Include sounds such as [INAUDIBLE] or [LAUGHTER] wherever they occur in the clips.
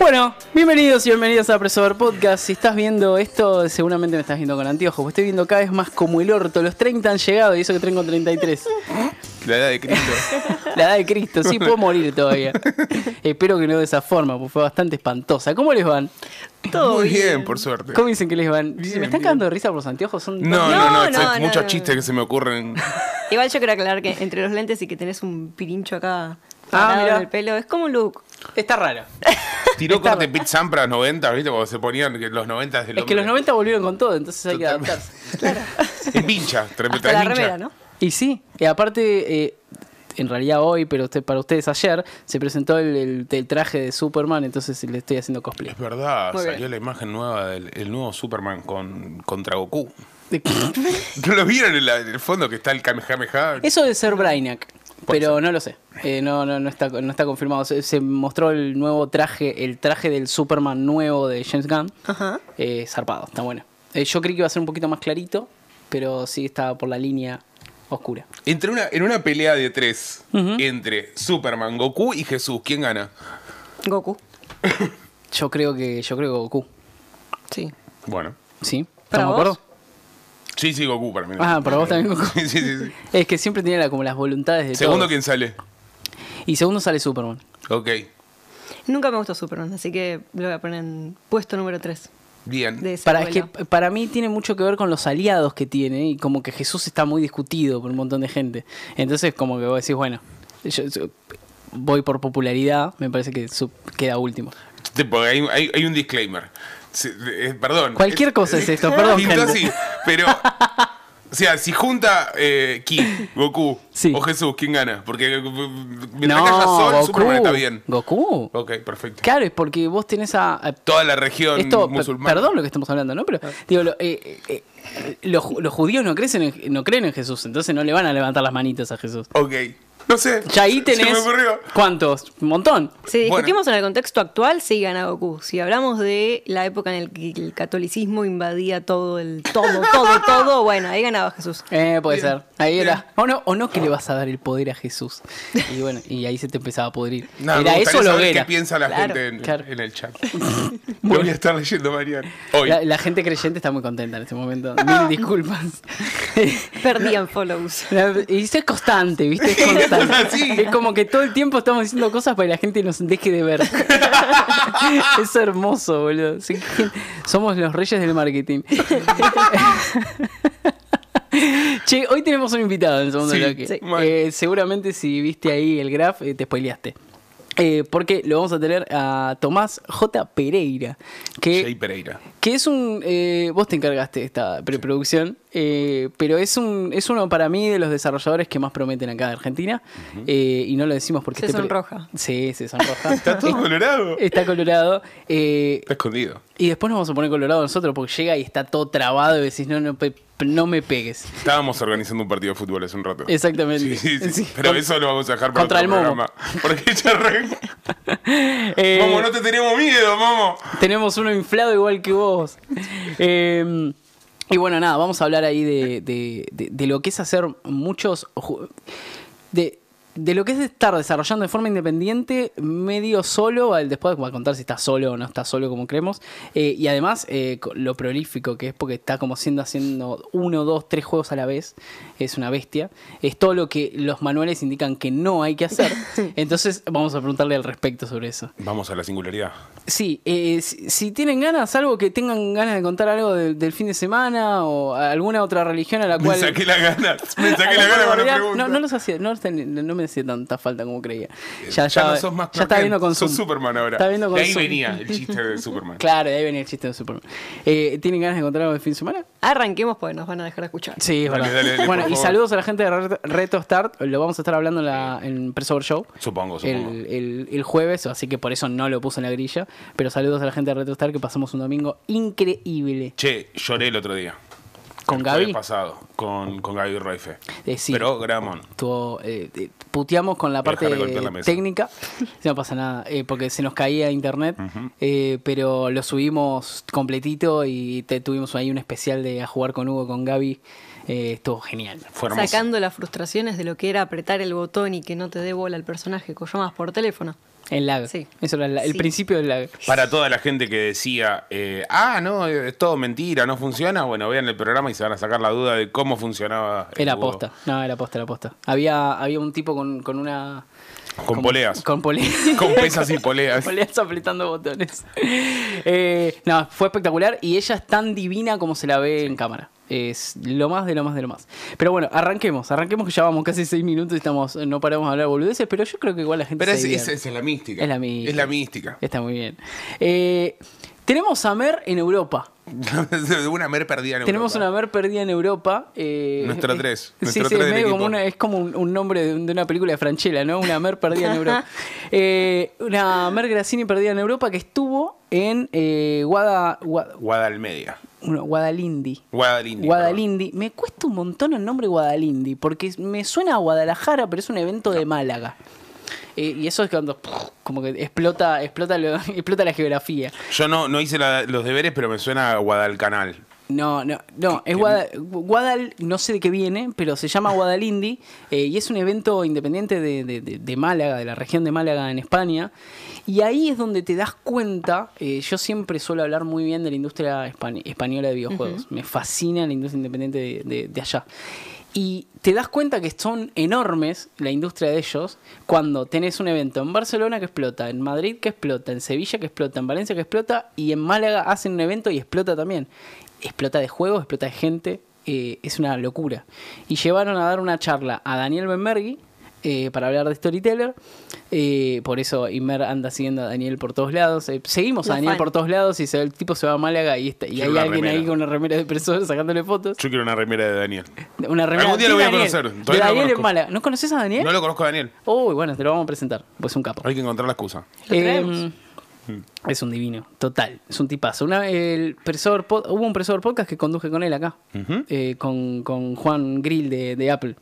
Bueno, bienvenidos y bienvenidas a Presover Podcast. Si estás viendo esto, seguramente me estás viendo con anteojos. estoy viendo cada vez más como el orto. Los 30 han llegado y eso que tengo 33. La edad de Cristo. La edad de Cristo, sí, puedo morir todavía. Espero que no de esa forma, porque fue bastante espantosa. ¿Cómo les van? Muy bien, por suerte. ¿Cómo dicen que les van? ¿Me están cagando de risa por los anteojos? no, no, no, hay muchos chistes que se me ocurren. Igual yo quiero aclarar que entre los lentes y que tenés un pirincho acá Ah, el pelo. Es como un look. Está raro. [LAUGHS] Tiró corte Pete Sampras 90, ¿viste? Cuando se ponían los 90 Es que los 90 volvieron con todo, entonces hay que adaptarse. [LAUGHS] Claro. [LAUGHS] En pincha, Hasta la ¿no? Y sí, y aparte, eh, en realidad hoy, pero para ustedes ayer, se presentó el, traje de Superman, entonces le estoy haciendo cosplay. Es verdad, salió la imagen nueva del nuevo Superman con, contra Goku. ¿No lo vieron en, el fondo que está el Kamehameha? Eso de ser Brainiac. Pero no lo sé. Eh, no, no, no, está, no está confirmado. Se, mostró el nuevo traje, el traje del Superman nuevo de James Gunn. Eh, zarpado, está bueno. Eh, yo creí que iba a ser un poquito más clarito, pero sí estaba por la línea oscura. Entre una, en una pelea de tres, entre Superman, Goku y Jesús, ¿quién gana? Goku. yo creo que, yo creo Goku. Sí. Bueno. Sí. ¿Estamos de Sí, sí, Goku para Ah, para vos también [LAUGHS] Es que siempre tiene como las voluntades de Segundo, ¿quién sale? Y segundo sale Superman. Ok. Nunca me gustó Superman, así que lo voy a poner en puesto número 3 Bien. Para, es que, para mí tiene mucho que ver con los aliados que tiene y como que Jesús está muy discutido por un montón de gente. Entonces como que vos decís, bueno, voy por popularidad, me parece que queda último. hay, hay un disclaimer. Eh, perdón. Cualquier cosa es eh, esto, perdón. pero. O sea, si junta eh, Ki, Goku o Jesús, ¿quién gana? Porque eh, mientras no, Goku, está bien. Goku. Ok, perfecto. Claro, es porque vos tenés a. Toda la región esto, musulmana. Perdón lo que estamos hablando, ¿no? Pero, ah. digo, los, judíos no, crecen no creen en Jesús, entonces no le van a levantar las manitas a Jesús. Ok. No sé. Ya ahí tenés. ¿Cuántos? Un montón. Si discutimos en el contexto actual, sí ganaba Goku. Si hablamos de la época en la que el catolicismo invadía todo el. todo, todo, todo, bueno, ahí ganaba Jesús. Eh, puede ser. Ahí era. O no, o no que le vas a dar el poder a Jesús. Y bueno, y ahí se te empezaba a podrir. [LAUGHS] era eso lo que ¿Qué piensa la gente en, el chat? [LAUGHS] voy a estar leyendo, La, gente creyente está muy contenta en este momento. Mil [LAUGHS] disculpas. Perdían follows. Y eso es constante, ¿viste? Es constante. [LAUGHS] es como que todo el tiempo estamos diciendo cosas para que la gente nos deje de ver. [LAUGHS] es hermoso, boludo. Somos los reyes del marketing. [LAUGHS] che, hoy tenemos un invitado en el segundo bloque. Eh, seguramente si viste ahí el graph, eh, te spoileaste. Eh, porque lo vamos a tener a Tomás J. Pereira. Que, J. Pereira. Que es un. Eh, vos te encargaste esta preproducción, eh, pero es un es uno para mí de los desarrolladores que más prometen acá de Argentina. y no lo decimos porque. Se este sonroja. Sí, se sonroja. [LAUGHS] Está todo colorado. Está colorado. está escondido. Y después nos vamos a poner colorado nosotros porque llega y está todo trabado y decís, no, no, no me pegues. Estábamos organizando un partido de fútbol hace un rato. Exactamente. Sí, sí, sí. Pero eso lo vamos a dejar para el programa. Porque ya re... [LAUGHS] eh, no te tenemos miedo, Momo. Tenemos uno inflado igual que vos. Em, y bueno, nada, vamos a hablar ahí de, de, de lo que es hacer muchos... De, de lo que es estar desarrollando de forma independiente, medio solo, después va a contar si está solo o no está solo como creemos, eh, y además eh, lo prolífico que es porque está como siendo haciendo uno, dos, tres juegos a la vez, es una bestia, es todo lo que los manuales indican que no hay que hacer, [LAUGHS] entonces vamos a preguntarle al respecto sobre eso. Vamos a la singularidad. Sí, eh, si, tienen ganas, algo que tengan ganas de contar algo del, fin de semana o alguna otra religión a la cual... Me saqué la gana, me saqué la, gana para la No, no los hacía, no, no hacía tanta falta como creía. Eh, ya, ya ya está viendo con sos Superman ahora. Está de ahí venía el chiste de Superman. [LAUGHS] claro, de ahí venía el chiste de Superman. Eh, ¿Tienen ganas de encontrar algo el fin de semana? Arranquemos porque nos van a dejar escuchar. Sí, bueno, y saludos a la gente de Reto Start. Lo vamos a estar hablando en, la, en Show. Supongo, supongo. El, el, jueves, así que por eso no lo puse en la grilla. Pero saludos a la gente de Reto Start que pasamos un domingo increíble. Che, lloré el otro día. ¿Con el pasado, con, con Gaby Roife. Eh, pero Gramon. Tuvo, eh, eh, puteamos con la parte técnica, [LAUGHS] no pasa nada, eh, porque se nos caía internet, pero lo subimos completito y te, tuvimos ahí un especial de a jugar con Hugo, con Gaby. estuvo genial. Fue Sacando las frustraciones de lo que era apretar el botón y que no te dé bola el personaje, que llamas por teléfono. El lago. Sí. Eso era el, principio del lago. Para toda la gente que decía, eh, ah, no, es todo mentira, no funciona, bueno, vean el programa y se van a sacar la duda de cómo funcionaba. El era posta, no, era posta, era posta. Había, había un tipo con, una... Con, poleas. Con poleas. [LAUGHS] Con pesas y poleas. poleas apretando botones. [LAUGHS] Eh, no, fue espectacular y ella es tan divina como se la ve en cámara es lo más de lo más de lo más. Pero bueno, arranquemos, arranquemos que ya vamos casi seis minutos y estamos, no paramos a hablar boludeces, pero yo creo que igual la gente... Pero se es, es, la mística. Es la mística. Está muy bien. Eh, tenemos a Mer en Europa. [LAUGHS] una Mer perdida en Europa. Tenemos una Mer perdida en Europa. Eh, Nuestro tres. es, como un, nombre de, una película de Franchella, ¿no? Una Mer perdida en Europa. [LAUGHS] Eh, una Mer Grassini perdida en Europa que estuvo en eh, Guada, Guadalindi. Guadalindi. Me cuesta un montón el nombre Guadalindi, porque me suena a Guadalajara, pero es un evento de Málaga. Eh, y eso es cuando como que explota, explota, [LAUGHS] explota la geografía. Yo no, no hice los deberes, pero me suena a Guadalcanal. No, no, no, es Guadal, no sé de qué viene, pero se llama Guadalindi eh, y es un evento independiente de, Málaga, de la región de Málaga en España, y ahí es donde te das cuenta, eh, yo siempre suelo hablar muy bien de la industria española de videojuegos, me fascina la industria independiente de, allá. Y te das cuenta que son enormes la industria de ellos cuando tenés un evento en Barcelona que explota, en Madrid que explota, en Sevilla que explota, en Valencia que explota y en Málaga hacen un evento y explota también. Explota de juegos, explota de gente, eh, es una locura. Y llevaron a dar una charla a Daniel Benmergui, eh, para hablar de Storyteller. Eh, por eso Imer anda siguiendo a Daniel por todos lados. Eh, seguimos a Daniel por todos lados y el tipo se va a Málaga y, hay alguien ahí con una remera de presos sacándole fotos. Yo quiero una remera de Daniel. Algún día lo voy a conocer. Daniel Málaga. ¿No conoces a Daniel? No lo conozco a Daniel. Uy, bueno, te lo vamos a presentar. Pues un capo. Hay que encontrar la excusa. [LAUGHS] Es un divino, total, es un tipazo. Una, el hubo un presor podcast que conduje con él acá, eh, con, Juan Grill de, Apple.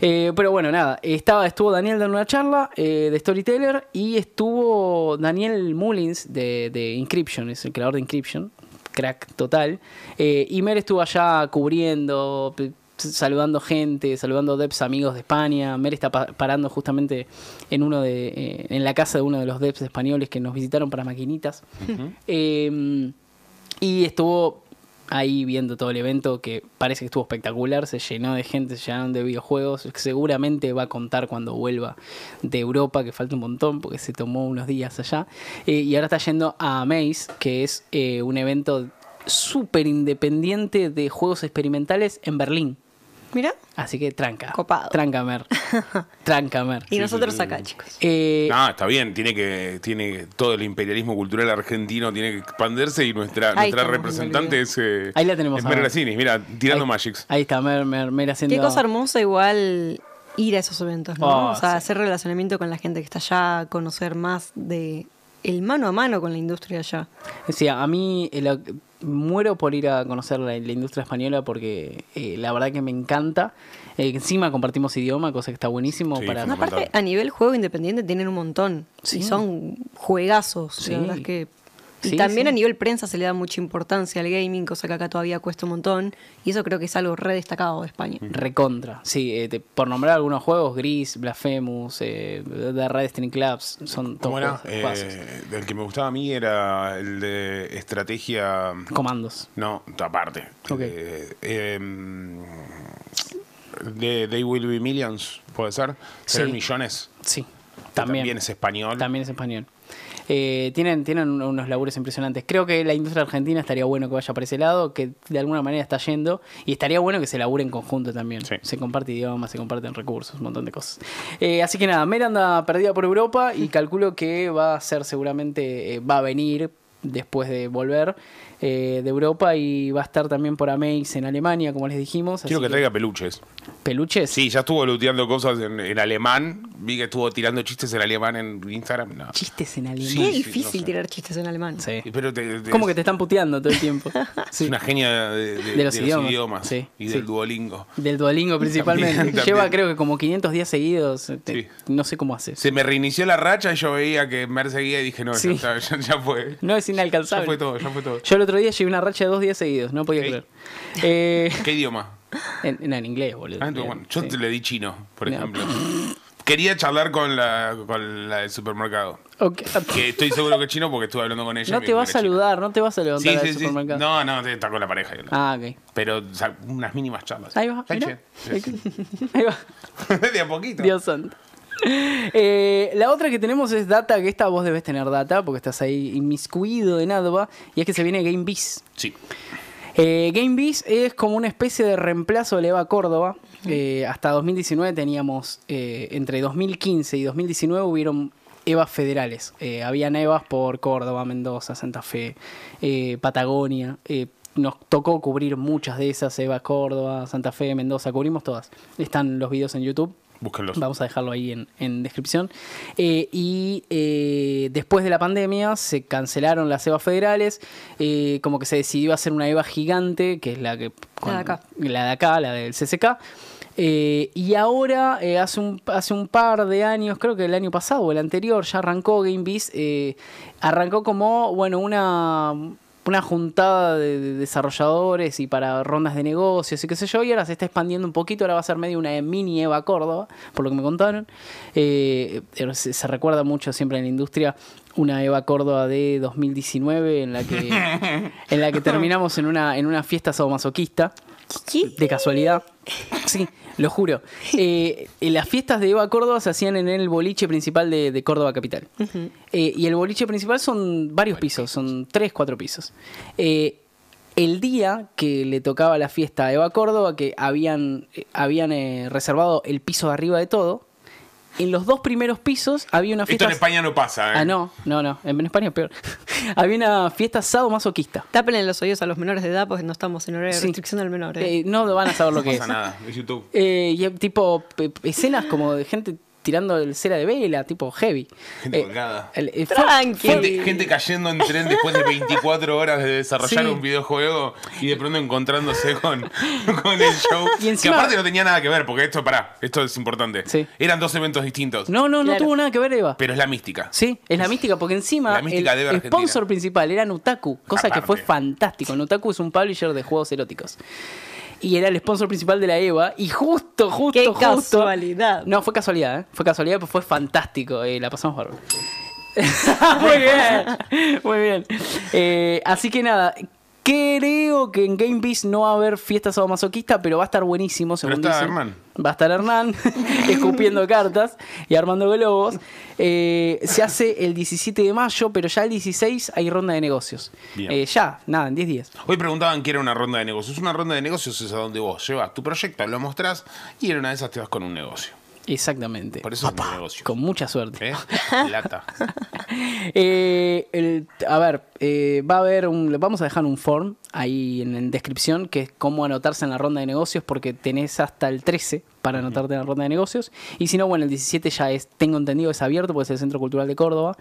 Eh, pero bueno, nada, estaba, estuvo Daniel dando una charla eh, de Storyteller y estuvo Daniel Mullins de, de es el creador de Inscription, crack total. Y Mer estuvo allá cubriendo, saludando gente, saludando Deps amigos de España. Mer está parando justamente en uno de, eh, en la casa de uno de los Deps españoles que nos visitaron para maquinitas. Em, y estuvo ahí viendo todo el evento que parece que estuvo espectacular, se llenó de gente, se llenaron de videojuegos, seguramente va a contar cuando vuelva de Europa, que falta un montón porque se tomó unos días allá, eh, y ahora está yendo a Maze, que es eh, un evento súper independiente de juegos experimentales en Berlín. Mira. Así que tranca. Copado. tranca Mer. [LAUGHS] y nosotros acá, chicos. Ah, está bien, tiene que, tiene todo el imperialismo cultural argentino tiene que expandirse y nuestra, nuestra representante es. Eh, ahí la tenemos. mira, tirando Magics. Ahí está, Mer, Mer, Mer haciendo. Qué cosa hermosa igual ir a esos eventos, ¿no? Oh, o sea, hacer relacionamiento con la gente que está allá, conocer más de el mano a mano con la industria allá. Decía, a mí. El, eh, muero por ir a conocer la, industria española porque eh, la verdad que me encanta. Eh, encima compartimos idioma, cosa que está buenísimo. para... Aparte, a nivel juego independiente tienen un montón. Y son juegazos. La verdad es que y también a nivel prensa se le da mucha importancia al gaming, cosa que acá todavía cuesta un montón. Y eso creo que es algo re destacado de España. Recontra. Sí, eh, por nombrar algunos juegos, Gris, Blasphemous, eh, The Red String Clubs, son todos eh, bueno, El que me gustaba a mí era el de estrategia... Comandos. No, aparte. Eh, em, de They Will Be Millions, ¿puede ser? Ser millones. Sí. También, es español. También es español. Eh, tienen, tienen unos labores impresionantes. Creo que la industria argentina estaría bueno que vaya para ese lado, que de alguna manera está yendo, y estaría bueno que se labure en conjunto también. Se comparte idiomas, se comparten recursos, un montón de cosas. Eh, así que nada, Mel anda perdida por Europa y calculo que va a ser seguramente, eh, va a venir después de volver eh, de Europa y va a estar también por Amex en Alemania, como les dijimos. Quiero que, traiga peluches. ¿Peluches? Sí, ya estuvo looteando cosas en, alemán. Vi que estuvo tirando chistes en alemán en Instagram. ¿Chistes en alemán? es difícil tirar chistes en alemán. Sí. Pero como que te están puteando todo el tiempo. [LAUGHS] sí. Es una genia de, los, idiomas. y del Duolingo. Del Duolingo principalmente. Lleva creo que como 500 días seguidos. no sé cómo hace. Se me reinició la racha y yo veía que me seguía y dije, no, ya, fue. No es inalcanzable. Ya fue todo, ya fue todo. Yo otro día llevé una racha de dos días seguidos, no podía ¿Qué? creer. [LAUGHS] Eh, ¿Qué idioma? En, inglés, boludo. Ah, yo te le di chino, por ejemplo. Quería charlar con la, del supermercado. Que estoy seguro que es chino porque estuve hablando con ella. No te vas a saludar, no te vas a levantar del supermercado. No, no, está con la pareja. Ah, ok. Pero unas mínimas charlas. Ahí va. Ahí, va. [LAUGHS] De a poquito. Dios santo. [LAUGHS] Eh, la otra que tenemos es data, que esta vos debes tener data, porque estás ahí inmiscuido de ADVA, y es que se viene Game Biz. Sí. Eh, Game es como una especie de reemplazo de EVA Córdoba. Eh, hasta 2019 teníamos, entre 2015 y 2019 hubieron EVAs federales. habían EVAs por Córdoba, Mendoza, Santa Fe, Patagonia nos tocó cubrir muchas de esas, Eva Córdoba, Santa Fe, Mendoza, cubrimos todas. Están los videos en YouTube. Búsquenlos. Vamos a dejarlo ahí en, descripción. Eh, y eh, después de la pandemia se cancelaron las EVA federales, eh, como que se decidió hacer una EVA gigante, que es la que... la de acá. La de acá, del CCK. y ahora, hace, un, hace un par de años, creo que el año pasado o el anterior, ya arrancó Game arrancó como, bueno, una, una juntada de, desarrolladores y para rondas de negocios y qué sé yo, y ahora se está expandiendo un poquito, ahora va a ser medio una mini Eva Córdoba, por lo que me contaron. Eh, se, recuerda mucho siempre en la industria una Eva Córdoba de 2019 en la que, [LAUGHS] en la que terminamos en una, en una fiesta sadomasoquista. De casualidad. Sí, lo juro. Eh, las fiestas de Eva Córdoba se hacían en el boliche principal de, Córdoba Capital. Eh, y el boliche principal son varios pisos, son tres, cuatro pisos. Eh, el día que le tocaba la fiesta a Eva Córdoba, que habían, habían reservado el piso de arriba de todo, en los dos primeros pisos había una fiesta. Esto en España no pasa, ¿eh? Ah, no, no, no. En España es peor. [LAUGHS] había una fiesta masoquista. Tápenle los oídos a los menores de edad porque no estamos en horario de restricción al menor. ¿eh? ¿eh? no van a saber lo no que pasa nada, es YouTube. Eh, y tipo, escenas como de gente tirando el cera de vela, tipo heavy. [LAUGHS] Eh, gente Gente, cayendo en tren después de 24 horas de desarrollar un videojuego y de pronto encontrándose con, [LAUGHS] el show. Y que aparte no tenía nada que ver, porque esto, pará, esto es importante. Eran dos eventos distintos. No, no, no tuvo nada que ver, Eva. Pero es la mística. Sí, es la mística, porque encima el, sponsor principal era Nutaku, cosa que fue fantástico. Nutaku es un publisher de juegos eróticos y era el sponsor principal de la EVA. Y justo, justo, Qué casualidad. No, fue casualidad, ¿eh? Fue casualidad, pero pues fue fantástico. y eh, la pasamos barba. [LAUGHS] [LAUGHS] muy bien, muy bien. Eh, así que nada, Creo que en Game Beast no va a haber fiesta sadomasoquista, pero va a estar buenísimo, según está Hernán. Va a estar Hernán [LAUGHS] escupiendo cartas y armando globos. Eh, se hace el 17 de mayo, pero ya el 16 hay ronda de negocios. Eh, ya, nada, en 10 días. Hoy preguntaban qué era una ronda de negocios. Una ronda de negocios es a donde vos llevas tu proyecto, lo mostrás y en una de esas te vas con un negocio. Exactamente. Por eso es un negocio. Con mucha suerte. Plata. ¿Eh? [LAUGHS] [LAUGHS] Eh, a ver, eh, va a haber un, vamos a dejar un form ahí en, descripción que es cómo anotarse en la ronda de negocios porque tenés hasta el 13 para anotarte en la ronda de negocios. Y si no, bueno, el 17 ya es, tengo entendido, es abierto porque es el Centro Cultural de Córdoba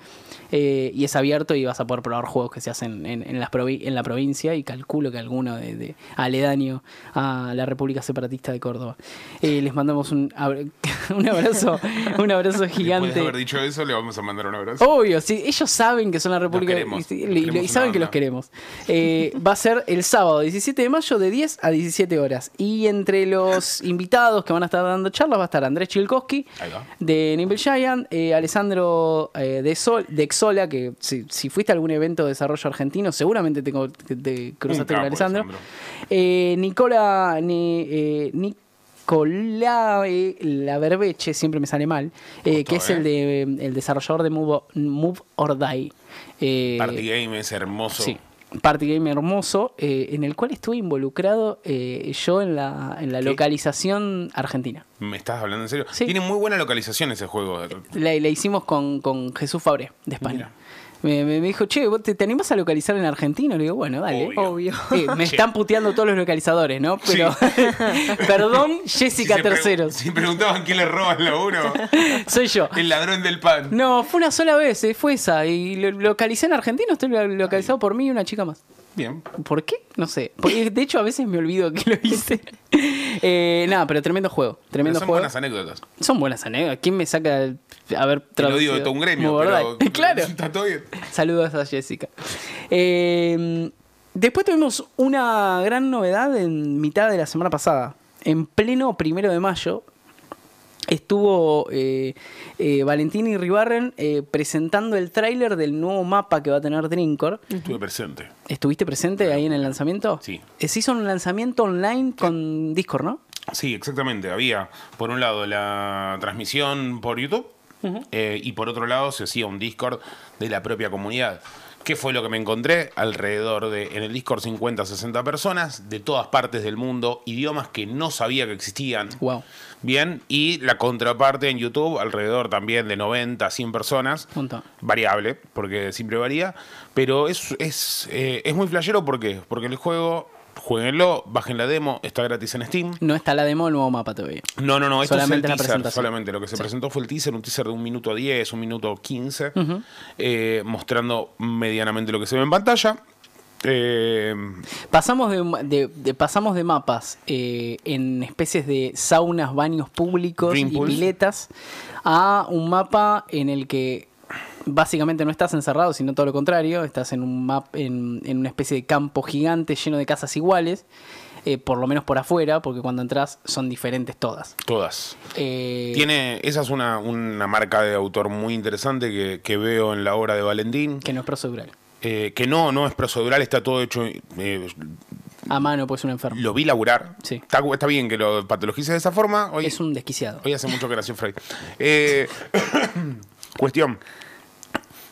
y es abierto y vas a poder probar juegos que se hacen en, las en la provincia y calculo que alguno de, aledaño a la República Separatista de Córdoba. les mandamos un... [LAUGHS] [LAUGHS] un abrazo, un abrazo gigante. Después de haber dicho eso, le vamos a mandar un abrazo. Obvio, sí, ellos saben que son la República y, saben que los queremos. Eh, va a ser el sábado 17 de mayo de 10 a 17 horas. Y entre los invitados que van a estar dando charlas va a estar Andrés Chilkovsky de Nimble Giant, eh, Alessandro eh, de, Sol, de Exola, que si, fuiste a algún evento de desarrollo argentino, seguramente te, cruzaste con Alessandro. Nicola, ni, la verbeche siempre me sale mal, eh, que es el, eh. de, mm, el desarrollador de Move, Move or Die. Eh, Party Game es hermoso. Sí. Party Game hermoso, en el cual estuve involucrado yo en la, en la localización argentina. ¿Me estás hablando en serio? Tiene muy buena localización ese juego. La, hicimos con, con Jesús Fabré de España me, dijo, che, te, animás animas a localizar en argentino? Le digo, bueno, vale Obvio. me están puteando todos los localizadores, ¿no? Pero, [LAUGHS] perdón, Jessica tercero Terceros. Si preguntaban quién le roba el laburo. [LAUGHS] Soy yo. El ladrón del pan. No, fue una sola vez, eh, fue esa. Y lo, localicé en argentino, estoy localizado por mí y una chica más. Bien. ¿Por qué? No sé. de hecho, a veces me olvido que lo hice. [LAUGHS] Eh, nada, pero tremendo juego. Tremendo juego. son buenas anécdotas. Son buenas anécdotas. ¿Quién me saca a ver traducido? Te lo digo de todo un gremio, pero, [LAUGHS] claro. Saludos a Jessica. Em, después tuvimos una gran novedad en mitad de la semana pasada. En pleno primero de mayo estuvo eh, eh, Valentín y Ribarren eh, presentando el tráiler del nuevo mapa que va a tener Drinkor. Estuve presente. ¿Estuviste presente ahí en el lanzamiento? Sí. Se hizo un lanzamiento online con Discord, ¿no? Sí, exactamente. Había, por un lado, la transmisión por YouTube y por otro lado se hacía un Discord de la propia comunidad. ¿Qué fue lo que me encontré? Alrededor de, en el Discord, 50, 60 personas de todas partes del mundo, idiomas que no sabía que existían. Wow. Bien, y la contraparte en YouTube, alrededor también de 90, 100 personas. Variable, porque siempre varía. Pero es, es, eh, es muy flashero, ¿por Porque el juego jueguenlo, bajen la demo, está gratis en Steam. No está la demo el nuevo mapa todavía. No, no, no, esto solamente es el teaser, solamente. Lo que se presentó fue el teaser, un teaser de un minuto 10, un minuto 15, eh, mostrando medianamente lo que se ve en pantalla. Eh, pasamos, de, pasamos de mapas eh, en especies de saunas, baños públicos y piletas a un mapa en el que básicamente no estás encerrado, sino todo lo contrario, estás en, un map, en, una especie de campo gigante lleno de casas iguales. Eh, por lo menos por afuera, porque cuando entras son diferentes todas. Todas. Tiene, esa es una, marca de autor muy interesante que, que, veo en la obra de Valentín. Que no es procedural. Eh, que no, no es procedural, está todo hecho... Eh, a mano, pues un enfermo. Lo vi laburar. Sí. Está, bien que lo patologice de esa forma. es un desquiciado. Hoy hace mucho que nació Freud. Eh, [COUGHS] cuestión.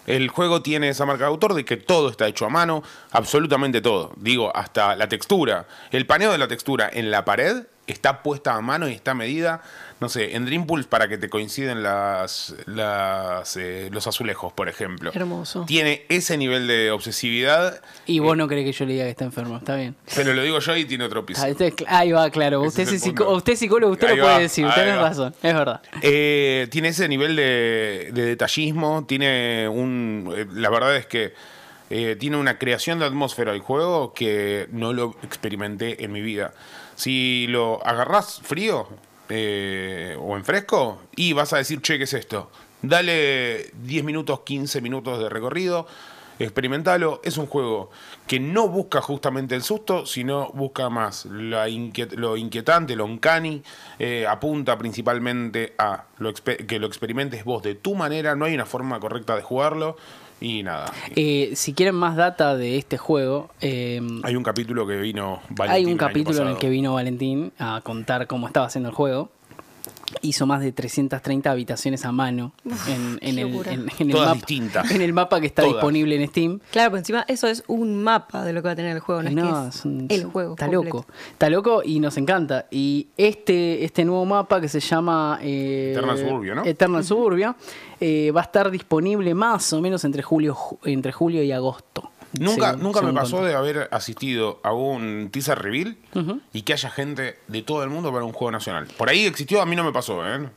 El juego tiene esa marca de autor de que todo está hecho a mano, absolutamente todo. Digo, hasta la textura. El paneo de la textura en la pared está puesta a mano y está medida no sé, en Dreampulse, para que te coinciden las, eh, los azulejos, por ejemplo. Hermoso. Tiene ese nivel de obsesividad. Y vos eh, no crees que yo le diga que está enfermo, está bien. Pero lo digo yo y tiene otro piso. Ah, este ahí va, claro. usted es, psicólogo, usted lo puede decir, usted tiene razón, es verdad. Eh, tiene ese nivel de, detallismo, tiene un... la verdad es que... tiene una creación de atmósfera del juego que no lo experimenté en mi vida. Si lo agarrás frío, eh, o en fresco y vas a decir, che, ¿qué es esto? Dale 10 minutos, 15 minutos de recorrido, experimentalo. Es un juego que no busca justamente el susto, sino busca más lo inquietante, lo uncanny. Eh, apunta principalmente a que lo experimentes vos de tu manera. No hay una forma correcta de jugarlo. Y nada. si quieren más data de este juego. Em, hay un capítulo que vino Hay un capítulo en el que vino Valentín a contar cómo estaba haciendo el juego hizo más de 330 habitaciones a mano en, el, mapa, que está disponible en Steam. Claro, pero pues encima eso es un mapa de lo que va a tener el juego, no, el juego. Está loco, está loco y nos encanta. Y este, este nuevo mapa que se llama eh, Eternal Suburbia, eh, va a estar disponible más o menos entre julio, entre julio y agosto. Nunca, nunca me pasó de haber asistido a un teaser reveal y que haya gente de todo el mundo para un juego nacional. Por ahí existió, a mí no me pasó, ¿eh?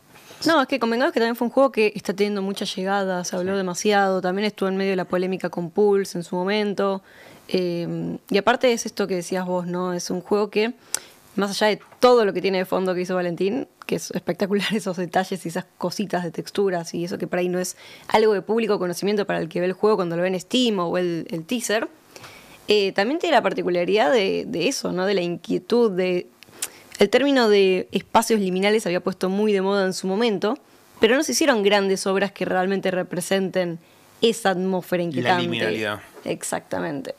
No, es que convengamos que también fue un juego que está teniendo muchas llegadas, se habló demasiado, también estuvo en medio de la polémica con Pulse en su momento. Eh, y aparte es esto que decías vos, ¿no? Es un juego que más allá de todo lo que tiene de fondo que hizo Valentín, que es espectacular [LAUGHS] esos detalles y esas cositas de texturas y eso que por ahí no es algo de público conocimiento para el que ve el juego cuando lo ve en Steam o el, teaser, eh, también tiene la particularidad de, eso, ¿no? De la inquietud, de... El término de espacios liminales había puesto muy de moda en su momento, pero no se hicieron grandes obras que realmente representen esa atmósfera inquietante. La liminalidad. Exactamente.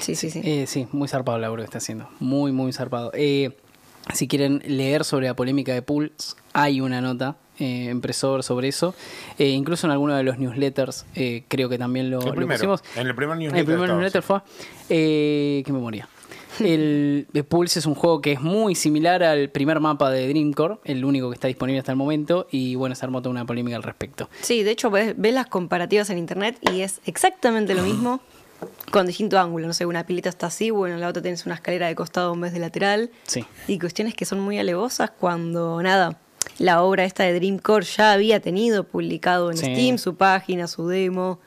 Sí, sí, sí. Eh, sí, muy zarpado el laburo que está haciendo. Muy, muy zarpado. Eh, si quieren leer sobre la polémica de Pulse, hay una nota impresor eh, sobre eso. incluso en alguno de los newsletters, creo que también lo, lo En el primer newsletter. El primer newsletter fue. que memoria. moría. [LAUGHS] El, Pulse es un juego que es muy similar al primer mapa de Dreamcore, el único que está disponible hasta el momento, y bueno, se armó toda una polémica al respecto. Sí, de hecho, ve ves las comparativas en internet y es exactamente lo [GASPS] mismo con distinto ángulo. No sé, una pileta está así, bueno, la otra tienes una escalera de costado en vez de lateral. Sí. Y cuestiones que son muy alevosas cuando, nada, la obra esta de Dreamcore ya había tenido publicado en Steam su página, su demo.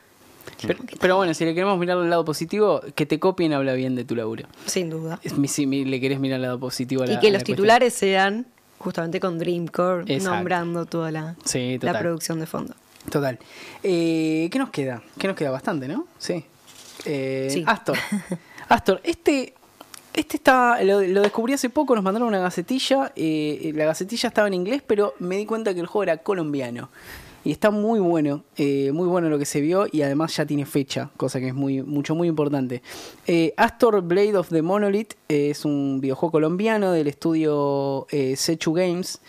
Pero, bueno, si le queremos mirar el lado positivo, que te copien habla bien de tu laburo. Sin duda. Si le querés mirar el lado positivo a la, Y que los titulares sean justamente con Dreamcore, nombrando toda la, la producción de fondo. Total. Eh, ¿Qué nos queda? ¿Qué nos queda? Bastante, ¿no? Sí. Eh, Astor. [LAUGHS] Astor, este, este está, lo, descubrí hace poco, nos mandaron una gacetilla. Eh, la gacetilla estaba en inglés, pero me di cuenta que el juego era colombiano. Y está muy bueno, eh, muy bueno lo que se vio y además ya tiene fecha, cosa que es muy, mucho, muy importante. Astor Blade of the Monolith es un videojuego colombiano del estudio Sechu Games,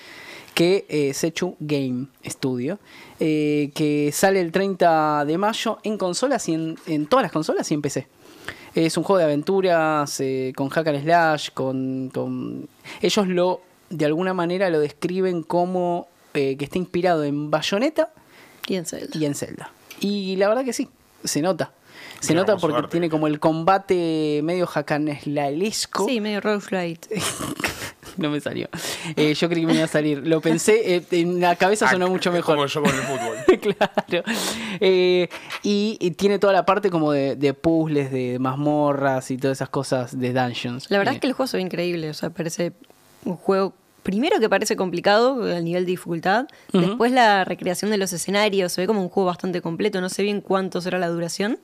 que Sechu Game Studio, eh, que sale el 30 de mayo en consolas y en, todas las consolas y en PC. Es un juego de aventuras eh, con hack slash, con, Ellos lo, de alguna manera, lo describen como eh, que está inspirado en Bayonetta y en Zelda. Y la verdad que sí, se nota. Se nota porque tiene como el combate medio Slash. Sí, medio Flight. [LAUGHS] [LAUGHS] no me salió. Eh, yo creí que me iba a salir. Lo pensé, eh, en la cabeza ah, sonó mucho mejor. Como yo con el fútbol. [LAUGHS] claro. Eh, y, tiene toda la parte como de, puzzles, de mazmorras y todas esas cosas de dungeons. La verdad es que el juego se ve increíble. O sea, parece un juego primero que parece complicado al nivel de dificultad, después la recreación de los escenarios, se ve como un juego bastante completo, no sé bien cuánto será la duración.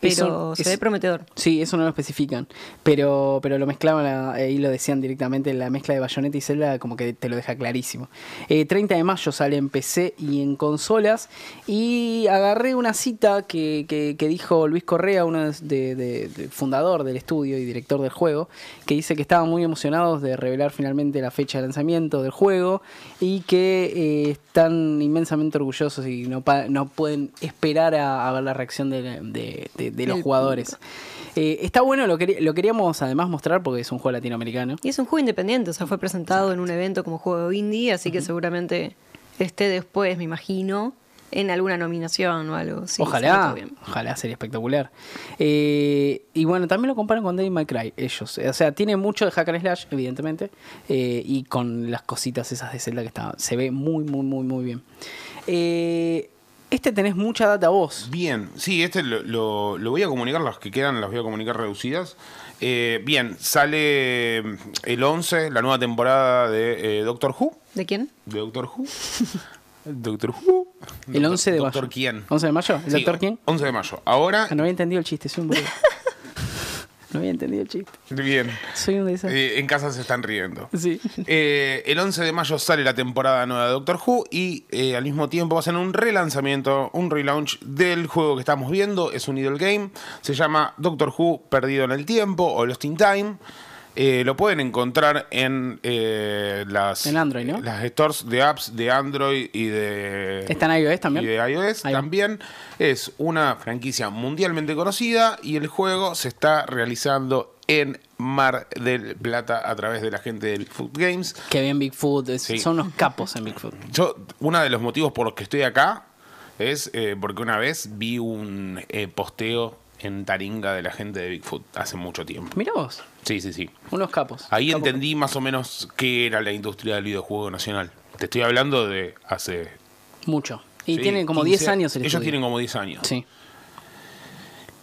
Pero se ve prometedor. Sí, eso no lo especifican. pero, pero lo mezclaban y lo decían directamente, la mezcla de Bayonetta y Zelda como que te lo deja clarísimo. 30 eh, de mayo sale en PC y en consolas. Y agarré una cita que, dijo Luis Correa, uno de, fundador del estudio y director del juego, que dice que estaban muy emocionados de revelar finalmente la fecha de lanzamiento del juego y que eh, están inmensamente orgullosos y no, no pueden esperar a, ver la reacción de de, los jugadores. Eh, está bueno, lo, queríamos además mostrar porque es un juego latinoamericano. Y es un juego independiente, o sea, fue presentado en un evento como juego indie, así que seguramente esté después, me imagino en alguna nominación o algo. Sí, ojalá, ojalá sería espectacular. Eh, y bueno, también lo comparan con Devil My Cry, ellos. O sea, tiene mucho de Hack Slash, evidentemente, eh, y con las cositas esas de Zelda que está, se ve muy, muy, muy, muy bien. Eh, este tenés mucha data vos. Bien, sí, este lo, voy a comunicar, las que quedan las voy a comunicar reducidas. Eh, bien, sale mm, el 11, la nueva temporada de eh, Doctor Who. ¿De quién? De Doctor Who. [LAUGHS] Doctor Who. El 11 de Doctor ¿Quién? ¿11 de mayo? ¿El Doctor quién? 11 de mayo. Ahora. Ah, no había entendido el chiste, soy un boludo. [LAUGHS] No había entendido el Bien. Soy un desastre. Eh, en casa se están riendo. Sí. Eh, el 11 de mayo sale la temporada nueva de Doctor Who y eh, al mismo tiempo hacen un relanzamiento, un relaunch del juego que estamos viendo. Es un idle game. Se llama Doctor Who Perdido en el Tiempo o Lost in Time. Eh, lo pueden encontrar en eh, las, en ¿no? las stores de apps de Android y de. están iOS también. Y de iOS también. Es una franquicia mundialmente conocida y el juego se está realizando en Mar del Plata a través de la gente de Bigfoot Games. Que bien Bigfoot, son unos capos en Bigfoot. [LAUGHS] Yo, uno de los motivos por los que estoy acá es eh, porque una vez vi un posteo en Taringa de la gente de Bigfoot hace mucho tiempo. Mira vos. Sí, sí, sí. Unos capos. Ahí entendí más o menos qué era la industria del videojuego nacional. Te estoy hablando de hace... Mucho. Y tienen como 10 años el Ellos tienen como 10 años. Sí.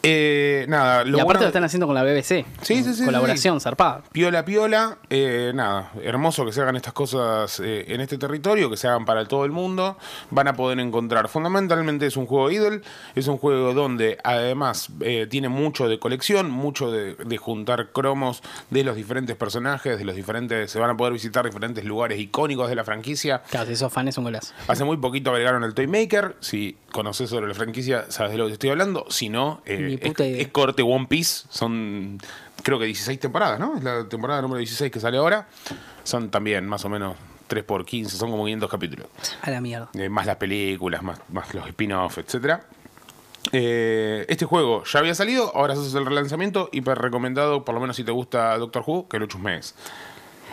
Eh, nada, lo y aparte lo están haciendo con la BBC. Sí, sí, sí. Colaboración, zarpada. Piola, piola. Eh, nada, hermoso que se hagan estas cosas eh, en este territorio, que se hagan para todo el mundo. Van a poder encontrar. Fundamentalmente es un juego idol, es un juego donde además tiene mucho de colección, mucho de, juntar cromos de los diferentes personajes, de los diferentes. Se van a poder visitar diferentes lugares icónicos de la franquicia. Claro, si sos fan es un golazo. Hace muy poquito agregaron el Toy Maker. Si conoces sobre la franquicia, sabes de lo que estoy hablando. Si no, eh, es, corte One Piece. Son, creo que 16 temporadas, ¿no? Es la temporada número 16 que sale ahora. Son también más o menos 3 por 15, son como 500 capítulos. A la mierda. Eh, más las películas, más, más los spin-offs, etc. Eh, este juego ya había salido, ahora es el relanzamiento, hiper recomendado, por lo menos si te gusta Doctor Who, que lo chusmees.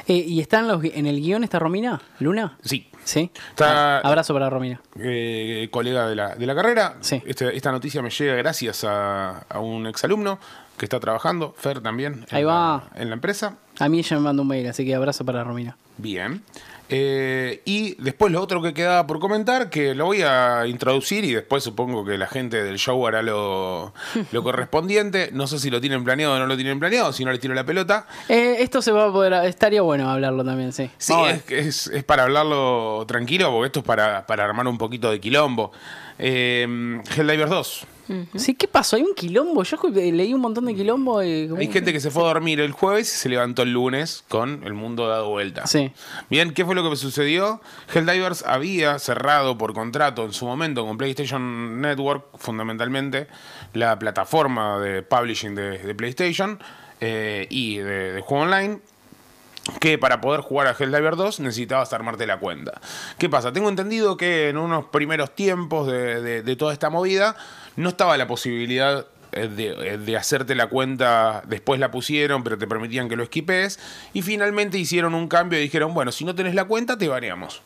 Eh, ¿Y está en, los, en el guión esta Romina? ¿Luna? Sí. ¿Sí? Ah, abrazo para Romina. Eh, colega de la, carrera. Sí. Este, esta noticia me llega gracias a, un exalumno que está trabajando, Fer también. Ahí en va. La, en la empresa. A mí ella me manda un mail, así que abrazo para Romina. Bien. Eh, y después lo otro que quedaba por comentar, que lo voy a introducir y después supongo que la gente del show hará lo, [LAUGHS] correspondiente. No sé si lo tienen planeado o no lo tienen planeado, si no le tiro la pelota. Eh, esto se va a poder, estaría bueno hablarlo también, sí. Sí, es, para hablarlo tranquilo, porque esto es para, armar un poquito de quilombo. Eh, Helldivers 2. ¿qué pasó? Hay un quilombo. Yo eh, leí un montón de quilombo. Hay gente que se fue a dormir el jueves y se levantó el lunes con el mundo dado vuelta. Sí. Bien, ¿qué fue lo que sucedió? Helldivers había cerrado por contrato en su momento con PlayStation Network, fundamentalmente, la plataforma de publishing de, PlayStation eh, y de juego online que para poder jugar a Helldiver 2 necesitabas armarte la cuenta. ¿Qué pasa? Tengo entendido que en unos primeros tiempos de, toda esta movida no estaba la posibilidad eh, eh, de, hacerte la cuenta, después la pusieron, pero te permitían que lo esquipes. Y finalmente hicieron un cambio y dijeron, bueno, si no tenés la cuenta, te baneamos.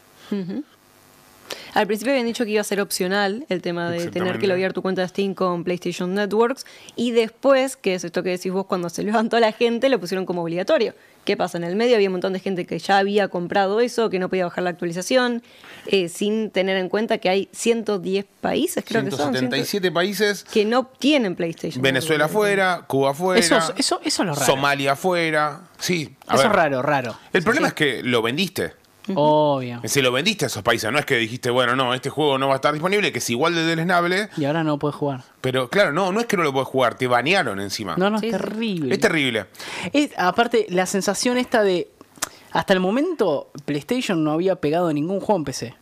Al principio habían dicho que iba a ser opcional el tema de tener que loguear tu cuenta de Steam con PlayStation Networks. Y después, que es esto que decís vos, cuando se levantó la gente, lo pusieron como obligatorio. ¿Qué pasa? En el medio había un montón de gente que ya había comprado eso, que no podía bajar la actualización, eh, sin tener en cuenta que hay 110 países, creo que son. 177 países. Que no tienen PlayStation. Venezuela afuera, Cuba afuera. Eso, eso, eso es lo raro. Somalia afuera. Sí. eso es raro, raro. El problema es que lo vendiste. Obvio. Se lo vendiste a esos países, no es que dijiste, bueno, no, este juego no va a estar disponible, que es igual de deleznable. Y ahora no puedes jugar. Pero claro, no, no es que no lo puedes jugar, te banearon encima. No, no, es terrible. Es terrible. aparte, la sensación esta de. Hasta el momento, PlayStation no había pegado ningún juego en PC.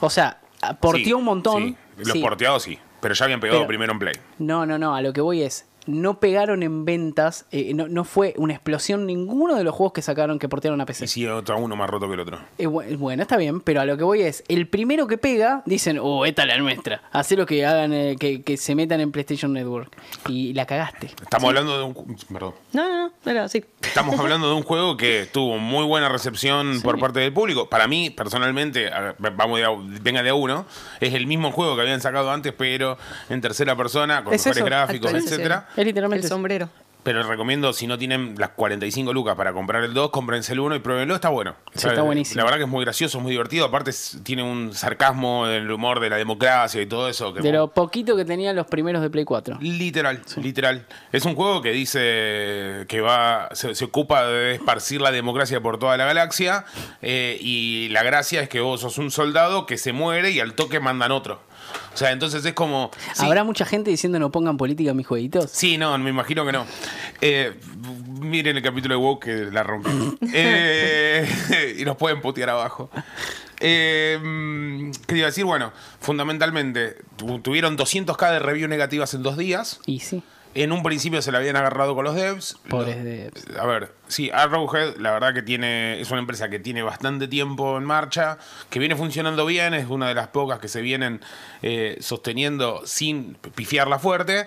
O sea, porteó un montón. Sí. Los porteados sí, pero ya habían pegado primero en Play. No, no, no, a lo que voy es no pegaron en ventas, eh, no, no, fue una explosión ninguno de los juegos que sacaron que portearon a PC. Y si otro uno más roto que el otro. Eh, bueno, está bien, pero a lo que voy es, el primero que pega, dicen, oh, esta es la nuestra. hace lo que hagan, eh, que, se metan en PlayStation Network. Y la cagaste. Estamos hablando de un... Perdón. No, no, no, sí. Estamos hablando de un juego que tuvo muy buena recepción por parte del público. Para mí, personalmente, vamos venga de a uno, es el mismo juego que habían sacado antes, pero en tercera persona, con mejores gráficos, etcétera es literalmente. El sombrero. Pero recomiendo, si no tienen las 45 lucas para comprar el 2, cómprense el 1 y pruébenlo, está bueno. está buenísimo. La verdad que es muy gracioso, muy divertido. Aparte, tiene un sarcasmo el humor de la democracia y todo eso. Que de lo poquito que tenían los primeros de Play 4. Literal, literal. Es un juego que dice que va se, ocupa de esparcir la democracia por toda la galaxia. Eh, y la gracia es que vos sos un soldado que se muere y al toque mandan otro. O sea, entonces es como. ¿Habrá mucha gente diciendo no pongan política en mis jueguitos? Sí, no, me imagino que no. Eh, miren el capítulo de WoW que la rompí. [LAUGHS] Eh, [LAUGHS] y nos pueden putear abajo. Quería eh, mm, ¿Qué decir? Bueno, fundamentalmente, tuvieron 200k de review negativas en dos días. Y sí. En un principio se la habían agarrado con los devs. Pobres A ver, sí, Arrowhead, la verdad que tiene, es una empresa que tiene bastante tiempo en marcha, que viene funcionando bien, es una de las pocas que se vienen eh, sosteniendo sin pifiarla fuerte.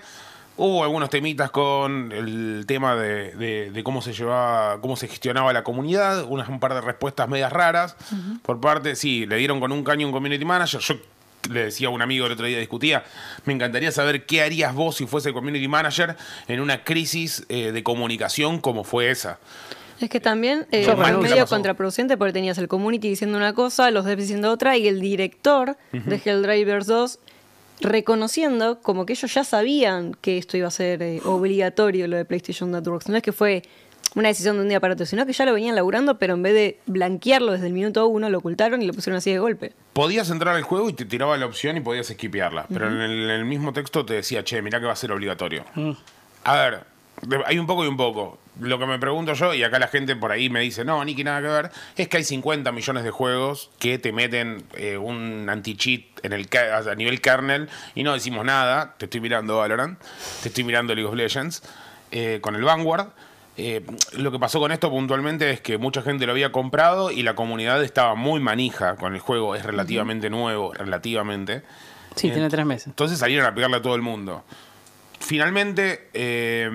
Hubo algunos temitas con el tema de, cómo se llevaba, cómo se gestionaba la comunidad, un par de respuestas medias raras. Por parte, sí, le dieron con un caño un community manager. Yo le decía a un amigo el otro día, discutía, me encantaría saber qué harías vos si fuese community manager en una crisis eh, de comunicación como fue esa. Es que también eh, fue medio contraproducente porque tenías el community diciendo una cosa, los devs diciendo otra y el director de Helldrivers 2 reconociendo como que ellos ya sabían que esto iba a ser eh, obligatorio lo de PlayStation Networks. No es que fue una decisión de un día para otro, sino que ya lo venían laburando, pero en vez de blanquearlo desde el minuto uno, lo ocultaron y lo pusieron así de golpe. Podías entrar al juego y te tiraba la opción y podías esquipearla, pero en el, mismo texto te decía, che, mirá que va a ser obligatorio. Mm. A ver, hay un poco y un poco. Lo que me pregunto yo, y acá la gente por ahí me dice, no, Nicky, nada que ver, es que hay 50 millones de juegos que te meten eh, un anti-cheat a nivel kernel y no decimos nada. Te estoy mirando Valorant, te estoy mirando League of Legends, eh, con el Vanguard eh, lo que pasó con esto puntualmente es que mucha gente lo había comprado y la comunidad estaba muy manija con el juego. Es relativamente nuevo, relativamente. Sí, eh, tiene tres meses. Entonces salieron a pegarle a todo el mundo. Finalmente, eh,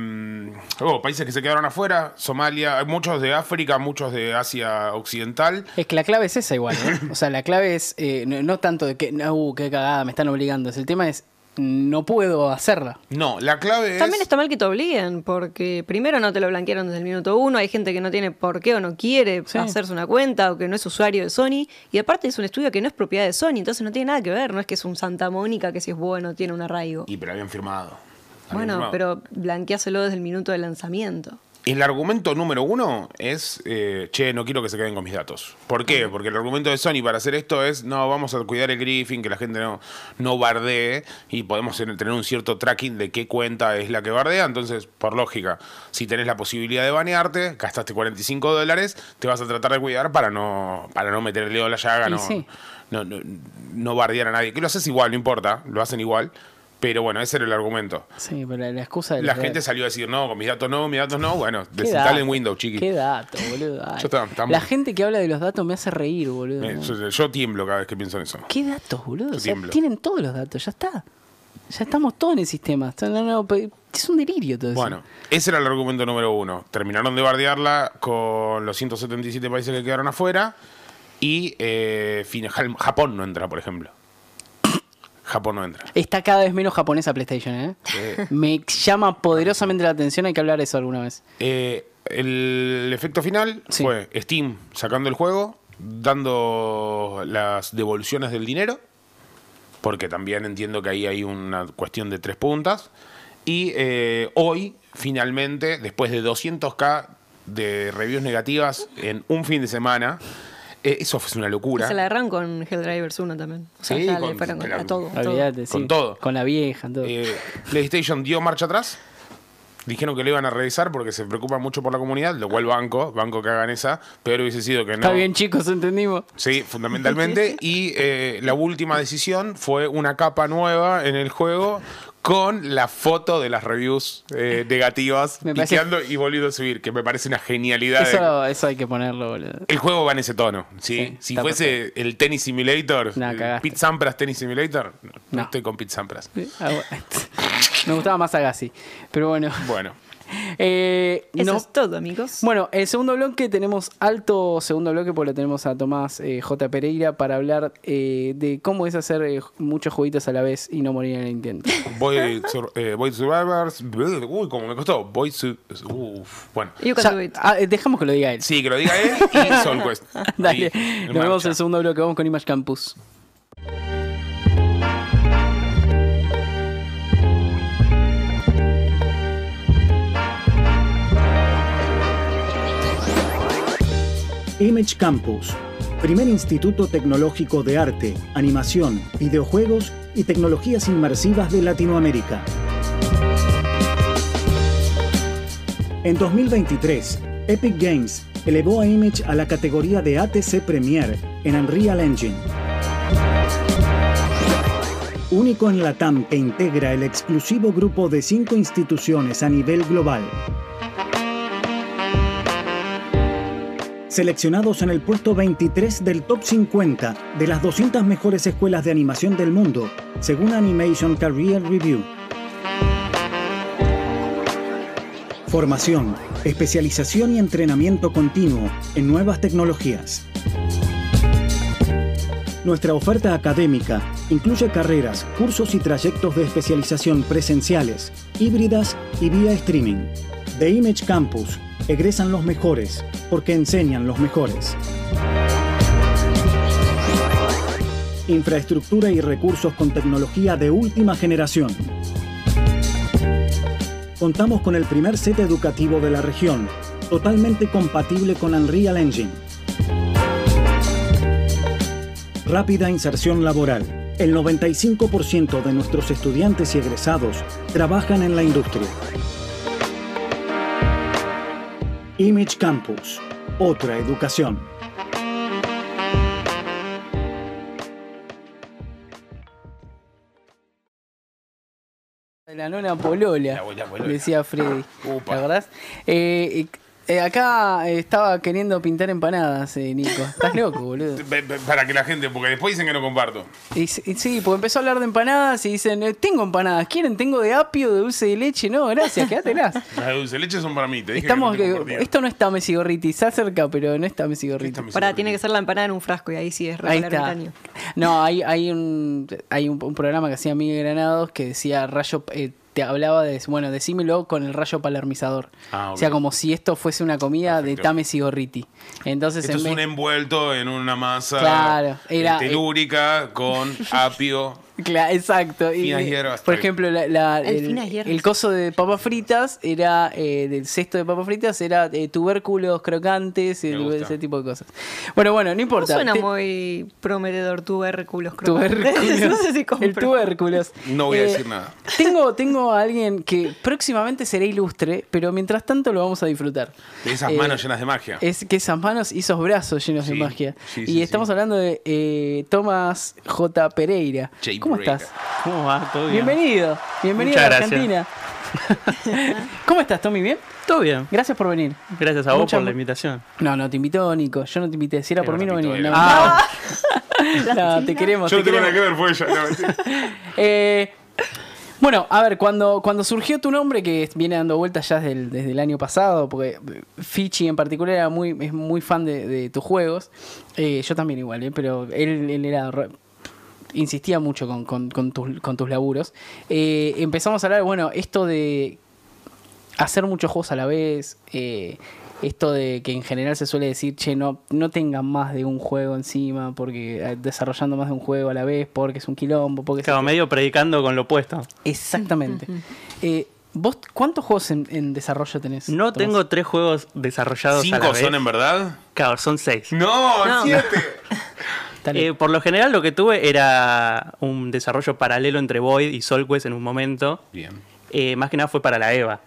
oh, países que se quedaron afuera, Somalia, muchos de África, muchos de Asia Occidental. Es que la clave es esa igual, ¿eh? O sea, la clave es no, tanto de que, uh, qué cagada, me están obligando. Es el tema es, no puedo hacerla. No, la clave es. También está mal que te obliguen, porque primero no te lo blanquearon desde el minuto uno, hay gente que no tiene por qué o no quiere hacerse una cuenta o que no es usuario de Sony, y aparte es un estudio que no es propiedad de Sony, entonces no tiene nada que ver, no es que es un Santa Mónica que si es bueno tiene un arraigo. Y pero habían firmado. bueno, pero blanqueáselo desde el minuto de lanzamiento el argumento número uno es, eh, che, no quiero que se queden con mis datos. ¿Por qué? Porque el argumento de Sony para hacer esto es, no, vamos a cuidar el griffin, que la gente no, no bardee y podemos tener un cierto tracking de qué cuenta es la que bardea. Entonces, por lógica, si tenés la posibilidad de banearte, gastaste 45 dólares, te vas a tratar de cuidar para no, para no meter el dedo en la llaga, no, no, no bardear a nadie. Que lo haces igual, no importa, lo hacen igual pero bueno, ese era el argumento. Sí, pero la excusa La gente salió a decir, no, con mis datos no, mis datos no. Bueno, desinstalen Windows, chiqui. Qué datos, boludo. La gente que habla de los datos me hace reír, boludo. yo, tiemblo cada vez que pienso en eso. ¿Qué datos, boludo? tienen todos los datos, ya está. Ya estamos todos en el sistema. Es un delirio todo eso. Bueno, ese era el argumento número uno. Terminaron de bardearla con los 177 países que quedaron afuera y eh, Japón no entra, por ejemplo. Japón no entra. Está cada vez menos japonesa PlayStation, ¿eh? Me llama poderosamente la atención, hay que hablar de eso alguna vez. Eh, el efecto final fue Steam sacando el juego, dando las devoluciones del dinero, porque también entiendo que ahí hay una cuestión de tres puntas. Y eh, hoy, finalmente, después de 200k de reviews negativas en un fin de semana, eh, eso fue una locura. Se la agarran con Helldrivers 1 también. O sea, sí, con, la, todo, con todo. la vieja, todo. Eh, PlayStation dio marcha atrás. Dijeron que lo iban a revisar porque se preocupa mucho por la comunidad, lo cual banco, banco que hagan esa, peor hubiese sido que no. Está bien, chicos, entendimos. Sí, fundamentalmente. [LAUGHS] y eh, la última decisión fue una capa nueva en el juego con la foto de las reviews eh, [LAUGHS] negativas piqueando y volviendo a subir, que me parece una genialidad. Eso, hay que ponerlo, boludo. El juego va en ese tono. ¿sí? si fuese el Tennis Simulator, Pit Pete Sampras Tennis Simulator, no, estoy con Pete Sampras. Ah, [LAUGHS] me gustaba más Agassi, pero bueno. Bueno. Eh, Eso es todo, amigos. Bueno, el segundo bloque tenemos alto segundo bloque, porque lo tenemos a Tomás eh, J. Pereira para hablar eh, de cómo es hacer muchos jueguitos a la vez y no morir en el intento. [LAUGHS] Voy, Survivors. Uy, como me costó. Voy su, uf, Bueno. Ah, dejamos que lo diga él. Sí, que lo diga él y [LAUGHS] Soul Dale. nos vemos en el segundo bloque. Vamos con Image Campus. Image Campus, primer instituto tecnológico de arte, animación, videojuegos y tecnologías inmersivas de Latinoamérica. En 2023, Epic Games elevó a Image a la categoría de ATC Premier en Unreal Engine. Único en Latam que integra el exclusivo grupo de cinco instituciones a nivel global, seleccionados en el puesto 23 del top 50 de las 200 mejores escuelas de animación del mundo, según Animation Career Review. Formación, especialización y entrenamiento continuo en nuevas tecnologías. Nuestra oferta académica incluye carreras, cursos y trayectos de especialización presenciales, híbridas y vía streaming. The Image Campus egresan los mejores porque enseñan los mejores. Infraestructura y recursos con tecnología de última generación. Contamos con el primer set educativo de la región, totalmente compatible con Unreal Engine. Rápida inserción laboral. El 95% de nuestros estudiantes y egresados trabajan en la industria. Image Campus, otra educación. La nona Polola, la decía Freddy. ¿La verdad? Eh, acá eh, estaba queriendo pintar empanadas, eh, Nico. Estás loco, [LAUGHS] boludo. Para que la gente, porque después dicen que no comparto. sí, pues empezó a hablar de empanadas y dicen, tengo empanadas, ¿quieren? Tengo de apio, de dulce de leche. No, gracias, quédatelas. [LAUGHS] Las de dulce de leche son para mí, Estamos, esto no está Gorriti, Se cerca, pero no está Gorriti. Para, tiene que ser la empanada en un frasco y ahí sí es ahí No, hay, hay, un, hay un, programa que hacía Miguel Granados que decía rayo te hablaba de, bueno, decímelo con el rayo palermizador. Ah, o sea, como si esto fuese una comida de Tames y Gorriti. Entonces, es un envuelto en una masa eh, telúrica con [LAUGHS] apio. Claro, exacto. y, hierbas. Por ejemplo, el, coso de papas fritas era, eh, del cesto de papas fritas era eh, tubérculos crocantes, y ese tipo de cosas. Bueno, bueno, no importa. suena muy prometedor tubérculos crocantes. [LAUGHS] no sé si El tubérculos. No voy a decir nada. Tengo, tengo a alguien que próximamente será ilustre, pero mientras tanto lo vamos a disfrutar. esas eh, manos llenas de magia. Es que esas manos y esos brazos llenos de magia. y estamos hablando de eh, Tomás J. Pereira. ¿Cómo estás? ¿Cómo va? ¿Todo Bienvenido. Bienvenido a Argentina. [LAUGHS] ¿Cómo estás, Tommy? ¿Bien? Todo bien. Gracias por venir. Gracias a vos por la invitación. No, no te invitó Nico. Yo no te invité. Si era por mí, no venía. [LAUGHS] Ah. No, te queremos. Yo no tengo nada que ver, fue ella. [LAUGHS] eh, bueno, a ver, cuando, cuando surgió tu nombre, que viene dando vueltas ya desde el, año pasado, porque Fichi en particular era muy, es muy fan de, tus juegos, eh, yo también igual, eh, pero él, él era insistía mucho con, tus, laburos. Eh, empezamos a hablar, bueno, esto de hacer muchos juegos a la vez, esto de que en general se suele decir, che, no, no tengan más de un juego encima, porque eh, desarrollando más de un juego a la vez, porque es un quilombo, porque... Claro, medio predicando con lo opuesto. Exactamente. Eh, ¿Vos cuántos juegos en, desarrollo tenés? No tengo tres juegos desarrollados a la vez. son en verdad? Claro, son seis. ¡No! no. siete [LAUGHS] eh, por lo general lo que tuve era un desarrollo paralelo entre Void y Solquest en un momento. Bien. más que nada fue para la EVA.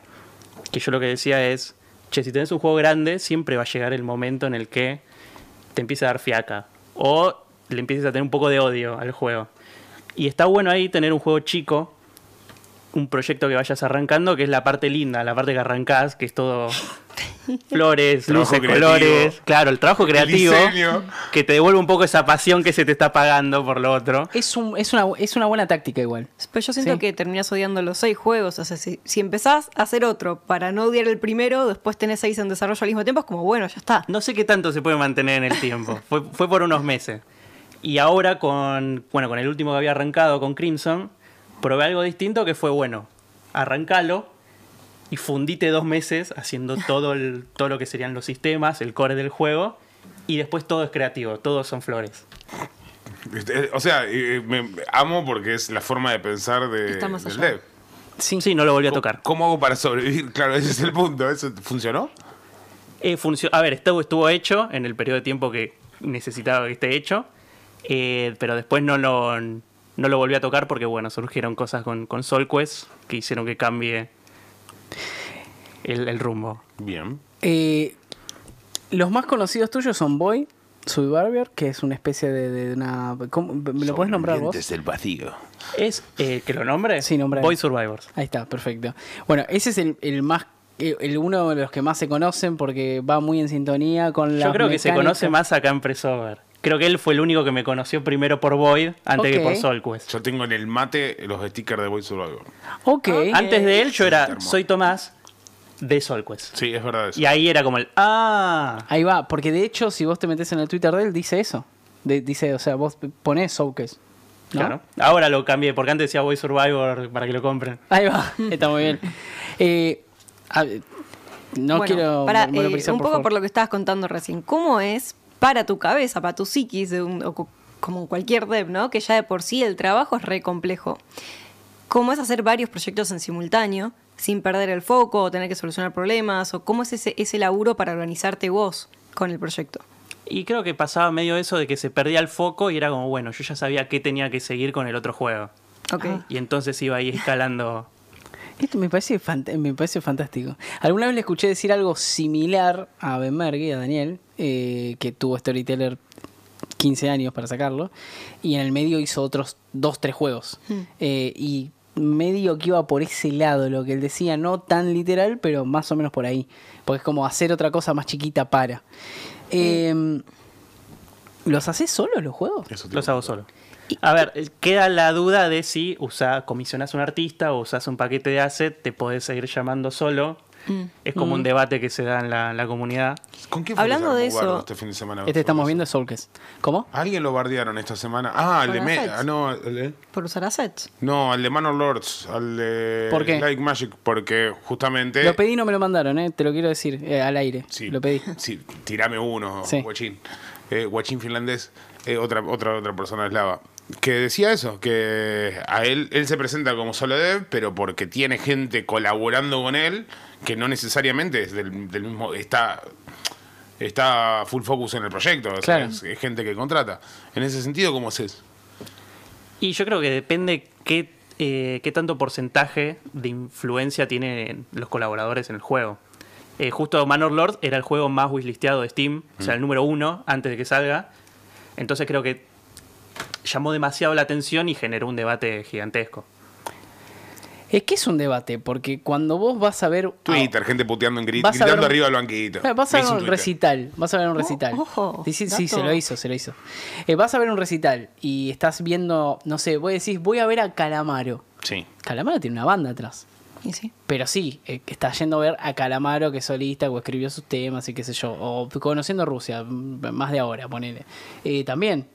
Que yo lo que decía es, si tenés un juego grande, siempre va a llegar el momento en el que te empieza a dar fiaca. O le empiezas a tener un poco de odio al juego. Y está bueno ahí tener un juego chico un proyecto que vayas arrancando, que es la parte linda, la parte que arrancás, que es todo [LAUGHS] flores, luces, colores, claro, el trabajo creativo que te devuelve un poco esa pasión que se te está pagando por lo otro. Es, es, una, es una buena táctica igual. Pero yo siento que terminás odiando los seis juegos. O sea, si, empezás a hacer otro para no odiar el primero, después tenés seis en desarrollo al mismo tiempo, es como bueno, ya está. No sé qué tanto se puede mantener en el tiempo. fue, fue por unos meses. Y ahora con, bueno, con el último que había arrancado, con Crimson, probé algo distinto que fue bueno. Arrancalo y fundite dos meses haciendo [LAUGHS] todo, todo lo que serían los sistemas, el core del juego. Y después todo es creativo, todos son flores. Este, o sea, me amo porque es la forma de pensar de, del dev. Sí. sí, no lo volví a tocar. ¿Cómo hago para sobrevivir? [LAUGHS] Claro, ese es el punto. ¿Eso funcionó? Eh, a ver, esto estuvo hecho en el periodo de tiempo que necesitaba que esté hecho, eh, pero después no lo, no lo volví a tocar porque, bueno, surgieron cosas con, con Quest que hicieron que cambie el, rumbo. Bien. Eh, los más conocidos tuyos son Boy, Survivor, que es una especie de, una... ¿Me lo puedes nombrar vos? Desde el vacío. ¿Es eh, que lo nombre? Sí, nombre. Boy Survivors. Ahí está, perfecto. Bueno, ese es el, más eh, el, uno de los que más se conocen porque va muy en sintonía con la. Yo creo que se conoce más acá en Presover. Creo que él fue el único que me conoció primero por Void antes que por Solquest. Yo tengo en el mate los stickers de Void Survivor. Ok. Antes de él yo era Soy Tomás de Solquest. Sí, es verdad eso. Y ahí era como el ¡Ah! Ahí va, porque de hecho si vos te metes en el Twitter de él dice eso. dice, o sea, vos ponés Solquest. Claro. Ahora lo cambié, porque antes decía Void Survivor para que lo compren. Ahí va, [LAUGHS] está muy bien. Eh, no quiero. Eh, un poco por lo que estabas contando recién, ¿cómo es para tu cabeza, para tu psiquis, o como cualquier dev, ¿no? Que ya de por sí el trabajo es re complejo. ¿Cómo es hacer varios proyectos en simultáneo sin perder el foco o tener que solucionar problemas? ¿O cómo es ese, laburo para organizarte vos con el proyecto? Y creo que pasaba medio eso de que se perdía el foco y era como, bueno, yo ya sabía qué tenía que seguir con el otro juego. Okay. Ah. Y entonces iba ahí escalando. [LAUGHS] Esto me parece, me parece fantástico. Alguna vez le escuché decir algo similar a y a Daniel, eh, que tuvo Storyteller 15 años para sacarlo, y en el medio hizo otros 2, 3 juegos. Hmm. Eh, y medio que iba por ese lado lo que él decía, no tan literal, pero más o menos por ahí, porque es como hacer otra cosa más chiquita para. Em, ¿Los haces solo los juegos? Los hago solo. A ver, queda la duda de si usa, comisionas un artista o usas un paquete de asset, te podés seguir llamando solo es como un mm. debate que se da en la, comunidad. ¿Con Hablando de eso. Este fin de semana. Este estamos viendo Soulkes. ¿Cómo? ¿Alguien lo bardearon esta semana? Ah, el de no, ¿Por usar assets? No, al de Manor Lords. Al de. ¿Por Magic, porque justamente. Lo pedí y no me lo mandaron, ¿eh? Te lo quiero decir, eh, al aire. Sí. Lo pedí. Sí, tirame uno, guachín. Eh, finlandés. Eh, otra, otra, otra persona eslava que decía eso, que a él, él se presenta como solo dev, pero porque tiene gente colaborando con él que no necesariamente es del, mismo, está, está full focus en el proyecto, es, gente que contrata. En ese sentido, ¿cómo es Y yo creo que depende eh, qué, tanto porcentaje de influencia tienen los colaboradores en el juego. Eh, justo Manor Lord era el juego más wishlisteado de Steam, o sea, el mm. número uno antes de que salga. Entonces creo que llamó demasiado la atención y generó un debate gigantesco. Es que es un debate, porque cuando vos vas a ver. Twitter, gente puteando en grit, gritando arriba del banquito. Vas a ver un, eh, recital. Vas a ver un oh, recital. sí, se lo hizo, se lo hizo. Eh, vas a ver un recital y estás viendo, no sé, vos decís, voy a ver a Calamaro. Sí. Calamaro tiene una banda atrás. sí? Pero sí, eh, estás yendo a ver a Calamaro que es solista o escribió sus temas y qué sé yo. O conociendo Rusia, mm, más de ahora, ponele. también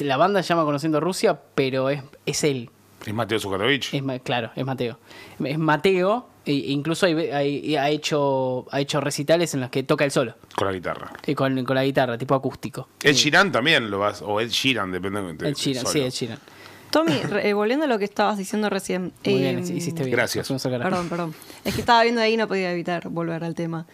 la banda se llama Conociendo Rusia, pero es, es él. Es Mateo Zukatovich. claro, es Mateo. Es Mateo, e incluso ha, hecho, ha hecho recitales en los que toca el solo. Con la guitarra. Y eh, con, la guitarra, tipo acústico. Ed Shiran también lo vas, o es Shiran, depende de, Shiran, sí, Ed Shiran. Tommy, eh, volviendo a lo que estabas diciendo recién. Muy bien, em, hiciste bien. Gracias. Perdón, perdón. Es que estaba viendo ahí y no podía evitar volver al tema.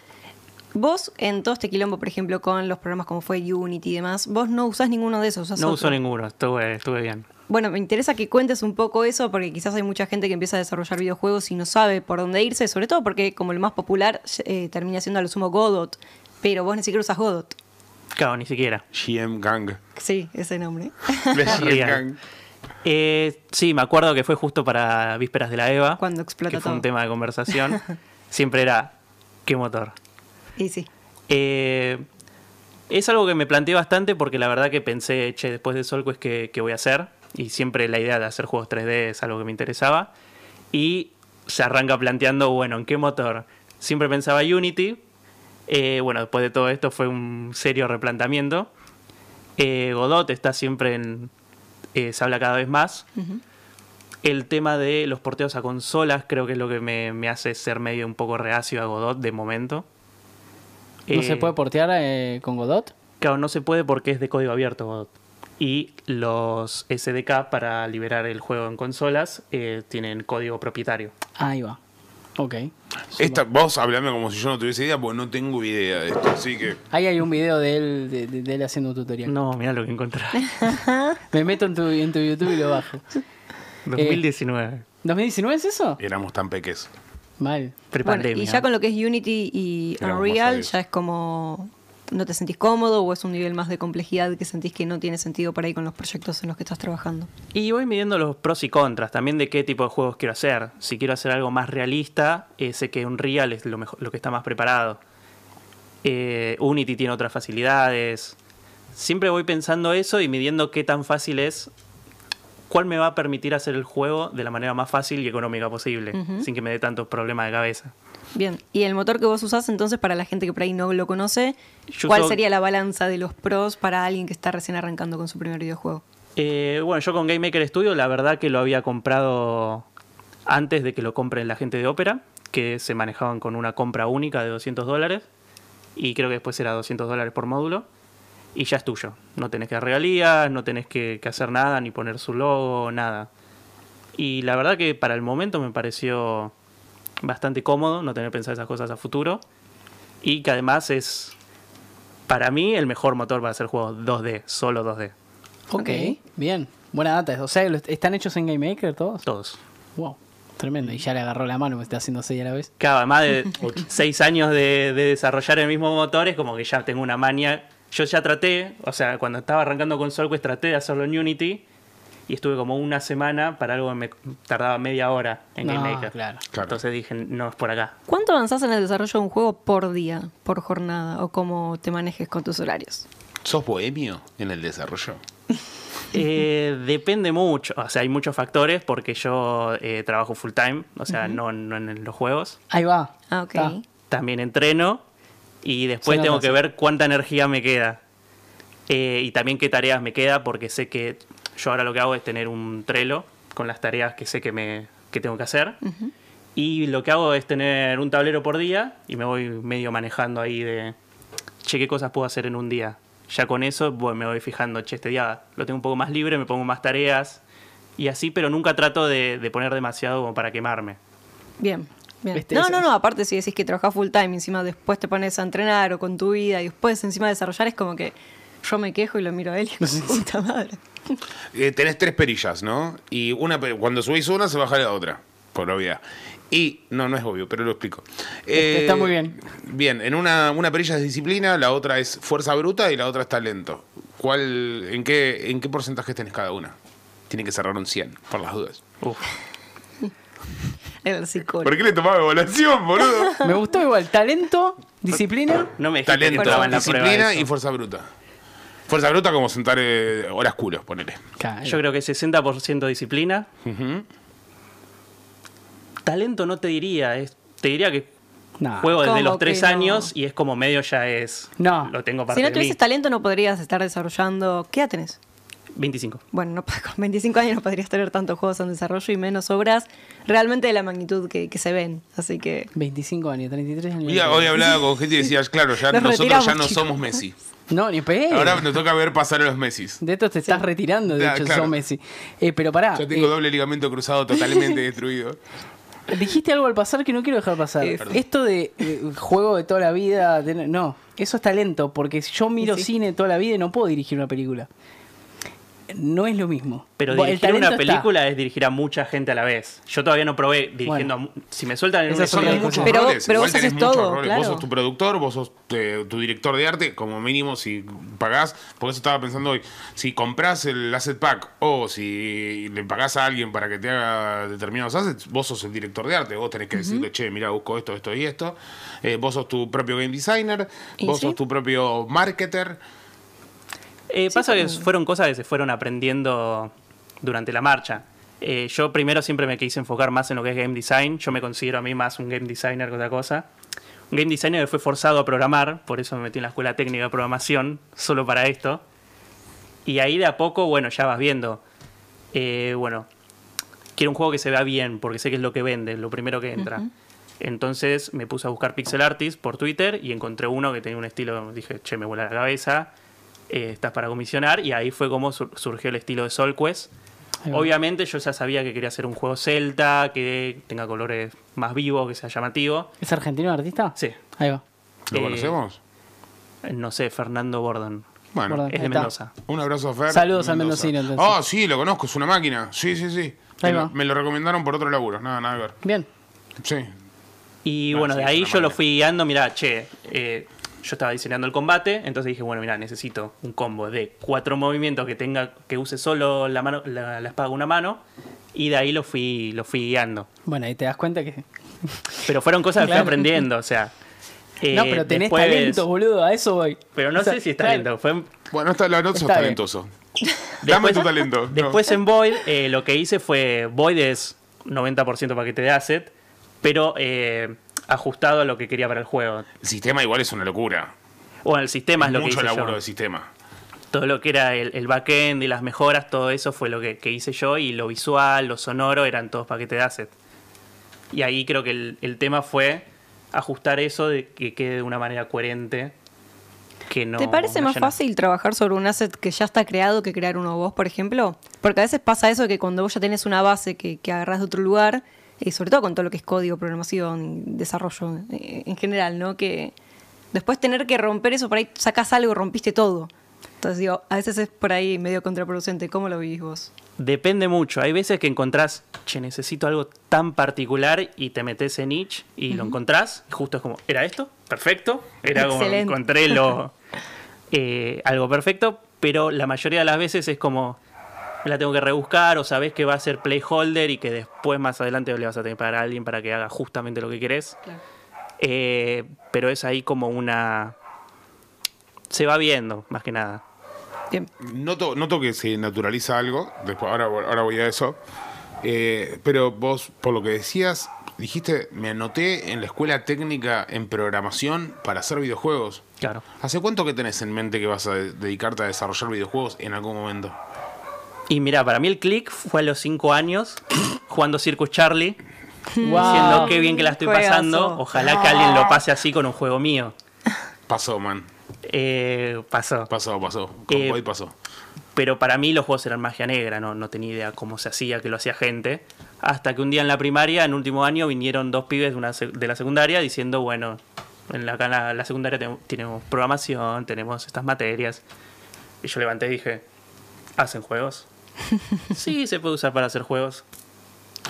Vos, en todo este quilombo, por ejemplo, con los programas como fue Unity y demás, vos no usás ninguno de esos. No uso ninguno, estuve, bien. Bueno, me interesa que cuentes un poco eso, porque quizás hay mucha gente que empieza a desarrollar videojuegos y no sabe por dónde irse, sobre todo porque como el más popular eh, termina siendo a lo sumo Godot, pero vos ni siquiera usas Godot. Claro, ni siquiera. GM Gang. Sí, ese nombre. GM [LAUGHS] Gang. Eh, sí, me acuerdo que fue justo para Vísperas de la EVA. Cuando explotó que fue un tema de conversación. [LAUGHS] Siempre era, ¿qué motor? sí. Eh, es algo que me planteé bastante porque la verdad que pensé, che, después de Sol es que voy a hacer? Y siempre la idea de hacer juegos 3D es algo que me interesaba. Y se arranca planteando, bueno, ¿en qué motor? Siempre pensaba Unity. Eh, bueno, después de todo esto fue un serio replanteamiento. Eh, Godot está siempre en... se habla cada vez más. El tema de los porteos a consolas creo que es lo que me hace ser medio un poco reacio a Godot de momento. ¿No se eh, puede portear eh, con Godot? Claro, no se puede porque es de código abierto Godot. Y los SDK para liberar el juego en consolas eh, tienen código propietario. Ahí va. Ok. Esta, vos hablando como si yo no tuviese idea, pues no tengo idea de esto, así que... Ahí hay un video de él, él haciendo un tutorial. No, mira lo que encontré. [LAUGHS] Me meto en tu, en tu YouTube y lo bajo. 2019. [LAUGHS] ¿2019 es eso? Éramos tan pequeños. Mal. y ya con lo que es Unity y Unreal, ya es como no te sentís cómodo o es un nivel más de complejidad que sentís que no tiene sentido para ir con los proyectos en los que estás trabajando? Y voy midiendo los pros y contras también de qué tipo de juegos quiero hacer. Si quiero hacer algo más realista, eh, sé que Unreal es lo, lo que está más preparado. Eh, Unity tiene otras facilidades. Siempre voy pensando eso y midiendo qué tan fácil es cuál me va a permitir hacer el juego de la manera más fácil y económica posible, sin que me dé tantos problemas de cabeza. Bien, y el motor que vos usás entonces para la gente que por ahí no lo conoce, ¿cuál sería la balanza de los pros para alguien que está recién arrancando con su primer videojuego? Eh, bueno, yo con Game Maker Studio la verdad que lo había comprado antes de que lo compren la gente de Opera, que se manejaban con una compra única de 200 dólares y creo que después era 200 dólares por módulo y ya es tuyo. No tenés que dar regalías, no tenés que, hacer nada, ni poner su logo, nada. Y la verdad que para el momento me pareció bastante cómodo no tener que pensar esas cosas a futuro. Y que además es, para mí, el mejor motor para hacer juegos 2D, solo 2D. Ok, bien. Buena data. O sea, ¿están hechos en Game Maker todos? Todos. Wow. Tremendo, y ya le agarró la mano, me está haciendo 6 a la vez. Claro, más de 6 [LAUGHS] años de, de, desarrollar el mismo motor, es como que ya tengo una mania yo ya traté, o sea, cuando estaba arrancando con SolQuest traté de hacerlo en Unity y estuve como una semana para algo que me tardaba media hora en Game ah, Entonces dije, no es por acá. ¿Cuánto avanzás en el desarrollo de un juego por día, por jornada o cómo te manejes con tus horarios? ¿Sos bohemio en el desarrollo? [LAUGHS] Eh, depende mucho, o sea, hay muchos factores porque yo eh, trabajo full time, o sea, no, en los juegos. Ahí va. Ah, okay. También entreno, y después tengo que ver cuánta energía me queda. Eh, y también qué tareas me queda, porque sé que yo ahora lo que hago es tener un trelo con las tareas que sé que, me, tengo que hacer. Y lo que hago es tener un tablero por día y me voy medio manejando ahí de, che, qué cosas puedo hacer en un día. Ya con eso me voy fijando, che, este día lo tengo un poco más libre, me pongo más tareas y así, pero nunca trato de, de poner demasiado como para quemarme. Bien. No, no, no, aparte si decís que trabajás full time, encima después te pones a entrenar o con tu vida y después encima desarrollar, es como que yo me quejo y lo miro a él y es como, puta madre. Eh, tenés tres perillas, ¿no? Y una, cuando subís una se baja la otra, por obviedad. Y, no, no es obvio, pero lo explico. Este, eh, está muy bien. Bien, en una, una perilla es disciplina, la otra es fuerza bruta y la otra es talento. ¿Cuál, en, qué, ¿En qué porcentaje tenés cada una? Tiene que cerrar un 100, por las dudas el ¿Por qué le tomaba evaluación, boludo? Me gustó igual. Talento, disciplina. No me Talento, disciplina y fuerza bruta. Fuerza bruta como sentar eh, horas culos, ponele. Yo creo que 60% disciplina. Talento no te diría. te diría que juego desde los tres años y es como medio ya es. No. Lo tengo para Si no tuvieses talento no podrías estar desarrollando. ¿Qué edad tenés? 25. Bueno, [LAUGHS] con 25 años no podrías tener tantos juegos en desarrollo y menos obras realmente de la magnitud que, se ven. Así que. 25 años, 33 años. hoy hablaba con gente y decías, claro, ya nosotros ya no somos Messi. [LAUGHS] No, ni pedo. Ahora nos toca ver pasar a los Messi. De esto te estás retirando, de hecho, Messi. Eh, pero pará. Yo tengo eh, doble ligamento cruzado totalmente [LAUGHS] destruido. Dijiste algo al pasar que no quiero dejar pasar. Eh, esto de, juego de toda la vida, no, eso es talento, porque yo miro cine toda la vida y no puedo dirigir una película no es lo mismo. Pero dirigir una película es dirigir a mucha gente a la vez. Yo todavía no probé dirigiendo Si me sueltan en esa zona pero, Pero vos haces todo. Vos sos tu productor, vos sos tu director de arte, como mínimo si pagás. Por eso estaba pensando hoy, si compras el asset pack o si le pagás a alguien para que te haga determinados assets, vos sos el director de arte. Vos tenés que decirle, che, mira, busco esto, esto y esto. Eh, vos sos tu propio game designer, vos sos tu propio marketer. Eh, pasa que fueron cosas que se fueron aprendiendo durante la marcha. Eh, yo primero siempre me quise enfocar más en lo que es game design. Yo me considero a mí más un game designer que otra cosa. Un game designer que fue forzado a programar, por eso me metí en la escuela técnica de programación, solo para esto. Y ahí de a poco, bueno, ya vas viendo. Eh, bueno, quiero un juego que se vea bien, porque sé que es lo que vende, lo primero que entra. Entonces me puse a buscar pixel Artist por Twitter y encontré uno que tenía un estilo, dije, che, me vuela la cabeza. Eh, estás para comisionar, y ahí fue como surgió el estilo de quest Obviamente yo ya sabía que quería hacer un juego celta, que tenga colores más vivos, que sea llamativo. ¿Es argentino el artista? Sí. Ahí va. ¿Lo eh, conocemos? No sé, Fernando Gordon. Bueno, es de Mendoza. Un abrazo a Fer. Saludos al mendocino. ah sí, lo conozco, es una máquina. Sí, sí, sí. Ahí va. me lo recomendaron por otro laburo, nada, nada que ver. Bien. Sí. Y ah, bueno, de ahí yo lo fui guiando, mirá, che, eh, yo estaba diseñando el combate, entonces dije, bueno, mira, necesito un combo de cuatro movimientos que tenga, que use solo la mano, la, espada con una mano, y de ahí lo fui, lo fui guiando. Bueno, ahí te das cuenta que. [LAUGHS] Pero fueron cosas que fui aprendiendo, o sea. [LAUGHS] no, eh, pero tenés talento, boludo, a eso voy. Pero no sé si es talento. Bueno, está, sos talentoso. [LAUGHS] Dame tu talento. Después en Void, eh, lo que hice fue. Void es 90% paquete de asset, pero eh, ajustado a lo que quería para el juego. El sistema igual es una locura. Bueno, el sistema es, lo que hice laburo sistema. Todo lo que era el, backend y las mejoras, todo eso fue lo que, hice yo y lo visual, lo sonoro, eran todos paquetes de asset. Y ahí creo que el, tema fue ajustar eso de que quede de una manera coherente. Que no, ¿Te parece más fácil trabajar sobre un asset que ya está creado que crear uno vos, por ejemplo? Porque a veces pasa eso que cuando vos ya tenés una base que, que de otro lugar, eh, sobre todo con todo lo que es código, programación, desarrollo eh, en general, ¿no? Que después tener que romper eso, por ahí sacás algo, y rompiste todo. Entonces digo, a veces es por ahí medio contraproducente. ¿Cómo lo vivís vos? Depende mucho. Hay veces que encontrás, che, necesito algo tan particular y te metes en niche y lo encontrás. justo es como, ¿era esto? Perfecto. Era como, encontré lo, [LAUGHS] eh, algo perfecto. Pero la mayoría de las veces es como, la tengo que rebuscar o sabes que va a ser playholder y que después más adelante le vas a tener que pagar a alguien para que haga justamente lo que querés. Eh, pero es ahí como una... Se va viendo, más que nada. Noto, noto que se naturaliza algo, después, ahora, ahora voy a eso. Eh, pero vos, por lo que decías, dijiste, me anoté en la escuela técnica en programación para hacer videojuegos. Claro. ¿Hace cuánto que tenés en mente que vas a dedicarte a desarrollar videojuegos en algún momento? Y mira, para mí el click fue a los 5 años jugando Circus Charlie. Diciendo qué bien que la estoy pasando. Ojalá que alguien lo ah. pase así con un juego mío. Pasó, man. Eh, pasó. Pasó, pasó. Con hoy eh, pasó. Pero para mí los juegos eran magia negra, no, tenía idea cómo se hacía, que lo hacía gente. Hasta que un día en la primaria, en último año, vinieron dos pibes de, una, de la secundaria diciendo, bueno, en la, la, secundaria tenemos programación, tenemos estas materias. Y yo levanté y dije, ¿hacen juegos? [LAUGHS] sí, se puede usar para hacer juegos.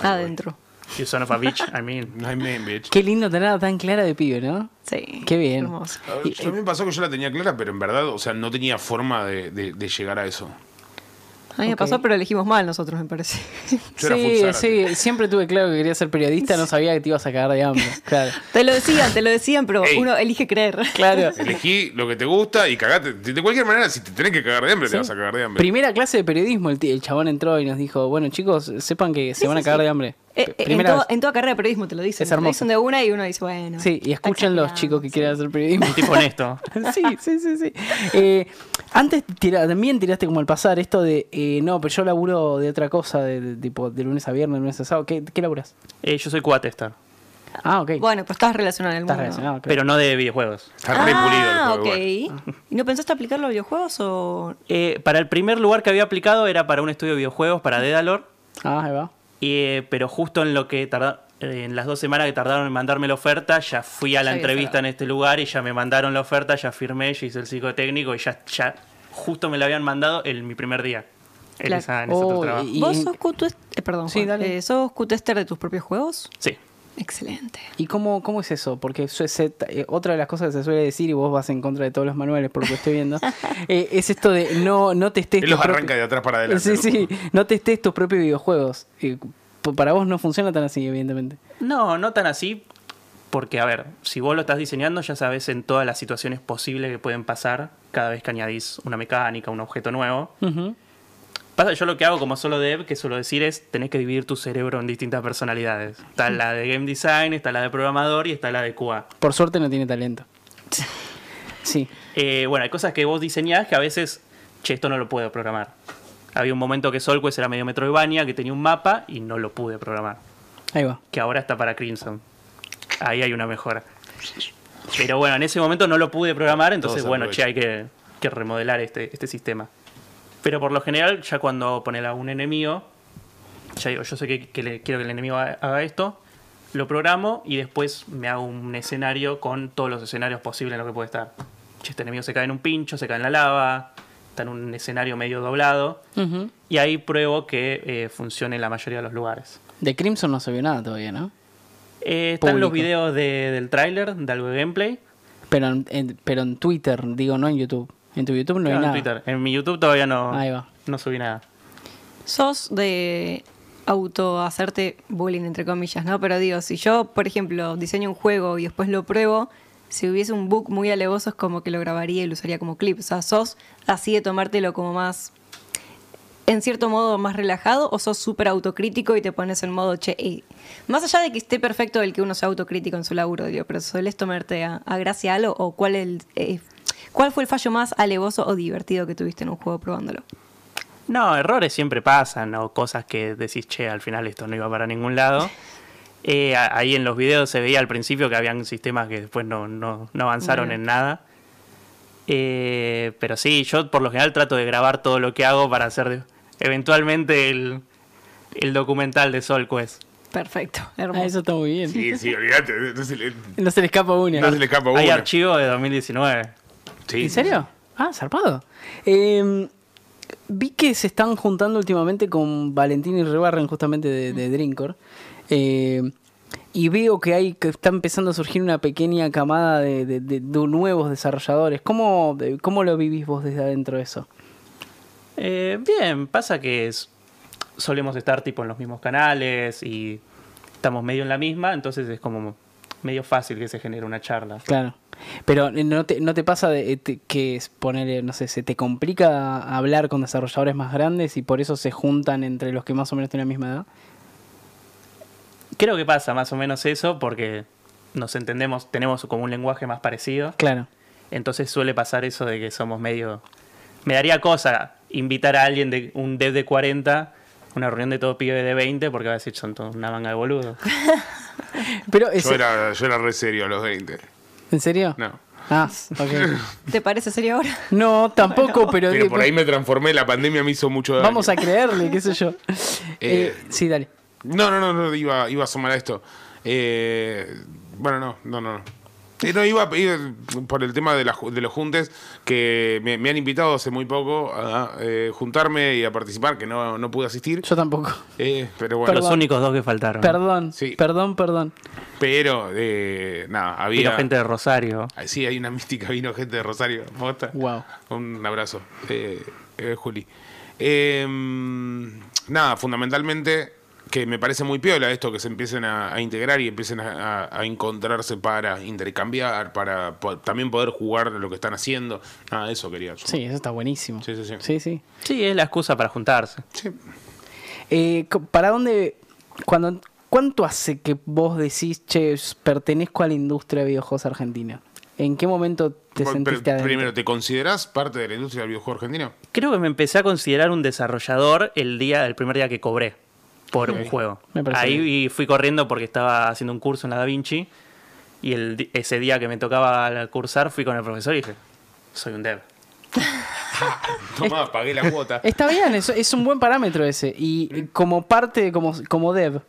Adentro. You son of a bitch, I mean. [LAUGHS] I mean, bitch. Qué lindo tenerla tan clara de pibe, ¿no? Sí. Qué bien. A mí me pasó que yo la tenía clara, pero en verdad, o sea, no tenía forma de llegar a eso. A mí me pasó, pero elegimos mal nosotros, me parece. [LAUGHS] sí, sí, siempre tuve claro que quería ser periodista, no sabía que te ibas a cagar de hambre. [LAUGHS] Claro. te lo decían, te lo decían, pero uno elige creer. Claro. [LAUGHS] Elegí lo que te gusta y cagate. De cualquier manera, si te tenés que cagar de hambre, te vas a cagar de hambre. Primera clase de periodismo, el, chabón entró y nos dijo, bueno chicos, sepan que se van a cagar de hambre. Eh, eh, en, toda carrera de periodismo te lo dicen. Es hermoso. Te de una y uno dice, bueno. Sí, y escuchen los chicos que quieren hacer periodismo. Un tipo honesto. [LAUGHS] sí, sí, sí. sí. Eh, antes también tiraste como al pasar esto de, no, pero yo laburo de otra cosa, de, tipo de lunes a viernes, de lunes a sábado. ¿Qué, qué laburas? yo soy cuatesta. Ah, ok. Bueno, pues estás relacionado en el mundo. Estás relacionado, Pero no de videojuegos. Está ah, re pulido el juego, ah, ¿Y no pensaste aplicarlo a videojuegos o...? para el primer lugar que había aplicado era para un estudio de videojuegos, para Dedalor. Ah, ahí va. Eh, pero justo en lo que tardaron, eh, en las dos semanas que tardaron en mandarme la oferta, ya fui a la entrevista en este lugar y ya me mandaron la oferta, ya firmé, ya hice el psicotécnico y ya, ya justo me la habían mandado en mi primer día. En, esa, ¿Vos sos, sos cutester de tus propios juegos? Sí. Excelente. ¿Y cómo, cómo es eso? Porque eh, otra de las cosas que se suele decir, y vos vas en contra de todos los manuales por lo que estoy viendo, [LAUGHS] eh, es esto de no, no testes... arranca de atrás para adelante. no tus propios videojuegos. Eh, para vos no funciona tan así, evidentemente. No, no tan así, porque a ver, si vos lo estás diseñando ya sabes en todas las situaciones posibles que pueden pasar cada vez que añadís una mecánica, un objeto nuevo. Pasa, yo lo que hago como solo dev, que suelo decir es, tenés que dividir tu cerebro en distintas personalidades. Está la de game design, está la de programador y está la de QA. Por suerte no tiene talento. [LAUGHS] sí. Eh, bueno, hay cosas que vos diseñás que a veces, che, esto no lo puedo programar. Había un momento que Solquest era medio Metroidvania, que tenía un mapa y no lo pude programar. Ahí va. Que ahora está para Crimson. Ahí hay una mejora. Pero bueno, en ese momento no lo pude programar, entonces bueno, che, hay que, remodelar este, este sistema. Pero por lo general, ya cuando ponen a un enemigo, ya digo, yo sé que, quiero que el enemigo haga esto, lo programo y después me hago un escenario con todos los escenarios posibles en los que puede estar. Este enemigo se cae en un pincho, se cae en la lava, está en un escenario medio doblado. Y ahí pruebo que eh, funcione en la mayoría de los lugares. De Crimson no se vio nada todavía, ¿no? Eh, están los videos del tráiler, de algo de gameplay. pero en Twitter, digo, no en YouTube. En tu YouTube no hay en nada. Twitter. En mi YouTube todavía no, no subí nada. Sos de auto hacerte bullying, entre comillas, ¿no? Pero digo, si yo, por ejemplo, diseño un juego y después lo pruebo, si hubiese un book muy alevoso es como que lo grabaría y lo usaría como clip. O sea, ¿sos así de tomártelo como más, en cierto modo, más relajado o sos súper autocrítico y te pones en modo, che, más allá de que esté perfecto el que uno sea autocrítico en su laburo, digo, pero ¿solés tomarte a, gracia algo o cuál es el, ¿Cuál fue el fallo más alevoso o divertido que tuviste en un juego probándolo? No, errores siempre pasan o cosas que decís, che, al final esto no iba para ningún lado. [LAUGHS] Eh, ahí en los videos se veía al principio que habían sistemas que después no, avanzaron en nada. Eh, pero sí, yo por lo general trato de grabar todo lo que hago para hacer eventualmente el, documental de Sol Quest. Perfecto, ah, hermoso. eso está muy bien. Sí, sí, olvídate. No se le, escapa una. No se le escapa una. Hay archivo de 2019. ¿En serio? Ah, zarpado. Em, vi que se están juntando últimamente con Valentín y Rebarren, justamente de, de Drinkor. Em, y veo que hay que está empezando a surgir una pequeña camada de, nuevos desarrolladores. ¿Cómo, lo vivís vos desde adentro eso? Eh, bien, pasa que solemos estar tipo en los mismos canales y estamos medio en la misma, entonces es como medio fácil que se genere una charla. Claro. Pero eh, no te, pasa de, eh, que no sé, se te complica hablar con desarrolladores más grandes y por eso se juntan entre los que más o menos tienen la misma edad. Creo que pasa más o menos eso porque nos entendemos, tenemos como un lenguaje más parecido. Claro. Entonces suele pasar eso de que somos medio... Me daría cosa invitar a alguien de un dev de 40 una reunión de todo pibe de 20 porque va a decir son todos una manga de boludo. [LAUGHS] Pero yo, era, yo era re serio a los 20. ¿En serio? No. Ah, [LAUGHS] ¿Te parece serio ahora? No, tampoco, pero... Pero por ahí me transformé, la pandemia me hizo mucho daño. Vamos a creerle, qué sé yo. [LAUGHS] Eh, eh, sí, dale. No, no, no, no, iba, iba a sumar a esto. Eh, bueno, no, no, no. no no, iba por el tema de, los juntes, que me, han invitado hace muy poco a eh, juntarme y a participar, que no, no pude asistir. Yo tampoco. Eh, pero bueno. Los únicos dos que faltaron. Perdón, perdón, perdón. Pero, eh, nada, había... Vino gente de Rosario. Ah, sí, hay una mística, vino gente de Rosario. Wow. Un abrazo, eh, eh, Juli. Em, nada, fundamentalmente que me parece muy piola esto, que se empiecen a, integrar y empiecen a, encontrarse para intercambiar, para también poder jugar lo que están haciendo. Ah, eso quería. Yo. Sí, eso está buenísimo. Sí, sí, sí. Sí, es la excusa para juntarse. Sí. Eh, ¿Para dónde, cuando, cuánto hace que vos decís, che, pertenezco a la industria de videojuegos argentina? ¿En qué momento te sentiste Primero, ¿te considerás parte de la industria del videojuego argentino? Creo que me empecé a considerar un desarrollador el día, el primer día que cobré por un juego. Ahí fui corriendo porque estaba haciendo un curso en la Da Vinci y el, ese día que me tocaba cursar fui con el profesor y dije, soy un dev. [LAUGHS] más pagué la cuota. Está bien, es, un buen parámetro ese. Y como parte, como, como dev,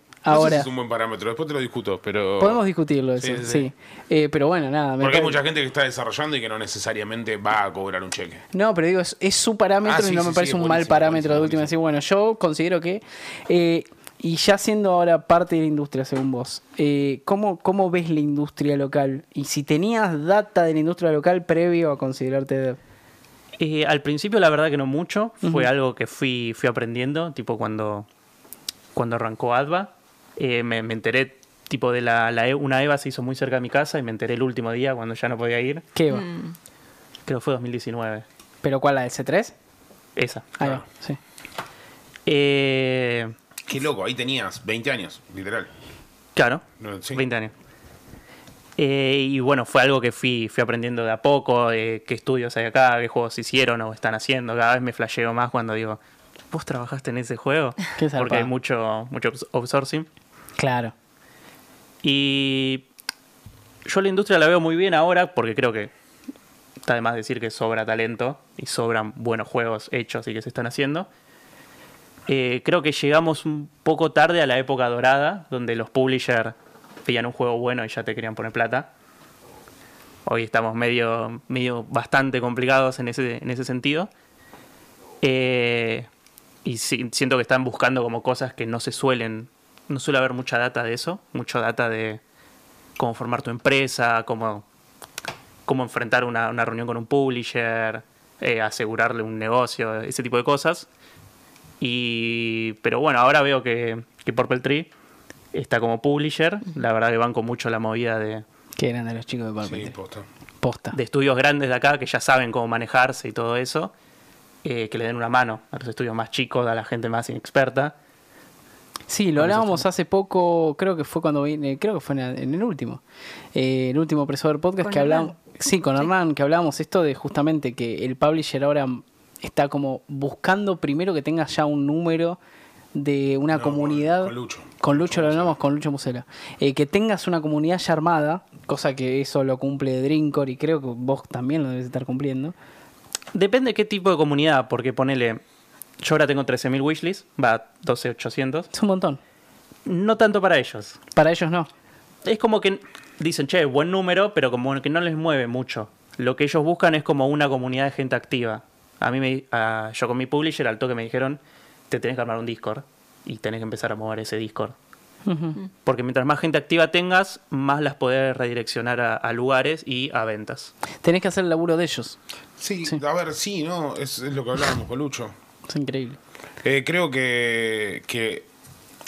es un buen parámetro, después te lo discuto, pero. Podemos discutirlo, sí. Eh, pero bueno, nada. Porque hay mucha gente que está desarrollando y que no necesariamente va a cobrar un cheque. No, pero digo, es, su parámetro ah, y no me parece un mal parámetro de última. vez. bueno, yo considero que. Eh, y ya siendo ahora parte de la industria, según vos, eh, ¿cómo, ves la industria local? Y si tenías data de la industria local previo a considerarte al principio la verdad que no mucho, fue algo que fui, fui aprendiendo, tipo cuando, cuando arrancó ADVA, eh, me, enteré, tipo, de la, e, una EVA se hizo muy cerca de mi casa y me enteré el último día cuando ya no podía ir. ¿Qué EVA? Mm. Creo que fue 2019. ¿Pero cuál, la del C3? Esa. Ah, sí. Eh, qué loco, ahí tenías 20 años, literal. Claro, 20 años. Eh, y bueno, fue algo que fui, fui aprendiendo de a poco, eh, qué estudios hay acá, qué juegos hicieron o están haciendo. Cada vez me flasheo más cuando digo, vos trabajaste en ese juego, porque hay mucho, mucho outsourcing. Claro. Y yo la industria la veo muy bien ahora porque creo que está de más decir que sobra talento y sobran buenos juegos hechos y que se están haciendo. Eh, creo que llegamos un poco tarde a la época dorada, donde los publishers veían un juego bueno y ya te querían poner plata. Hoy estamos medio, medio bastante complicados en ese, en ese sentido. Eh, y siento que están buscando como cosas que no se suelen no suele haber mucha data de eso, mucha data de cómo formar tu empresa, cómo, cómo enfrentar una, reunión con un publisher, eh, asegurarle un negocio, ese tipo de cosas. Y, pero bueno, ahora veo que, que Purple Tree está como publisher. La verdad que banco mucho la movida de... Que eran de los chicos de Purple Posta. De estudios grandes de acá que ya saben cómo manejarse y todo eso. Eh, que le den una mano a los estudios más chicos, a la gente más inexperta. Sí, lo hablábamos hace poco, creo que fue cuando vine, creo que fue en el, en el último, preso eh, el Podcast que hablamos, sí, con Hernán, que hablábamos esto de justamente que el publisher ahora está como buscando primero que tengas ya un número de una comunidad. Con Lucho. Con Lucho lo hablamos, con Lucho Musela. Eh, que tengas una comunidad ya armada, cosa que eso lo cumple Drinkor y creo que vos también lo debes estar cumpliendo. Depende de qué tipo de comunidad, porque ponele, yo ahora tengo 13.000 wishlists, va 12.800. Es un montón. No tanto para ellos. Para ellos no. Es como que dicen, che, buen número, pero como que no les mueve mucho. Lo que ellos buscan es como una comunidad de gente activa. A mí, me, yo con mi publisher, al toque me dijeron, te tenés que armar un Discord y tenés que empezar a mover ese Discord. Porque mientras más gente activa tengas, más las podés redireccionar a, lugares y a ventas. Tenés que hacer el laburo de ellos. Sí, a ver, sí, ¿no? Es, lo que hablábamos, Lucho. Es increíble. Eh, creo que,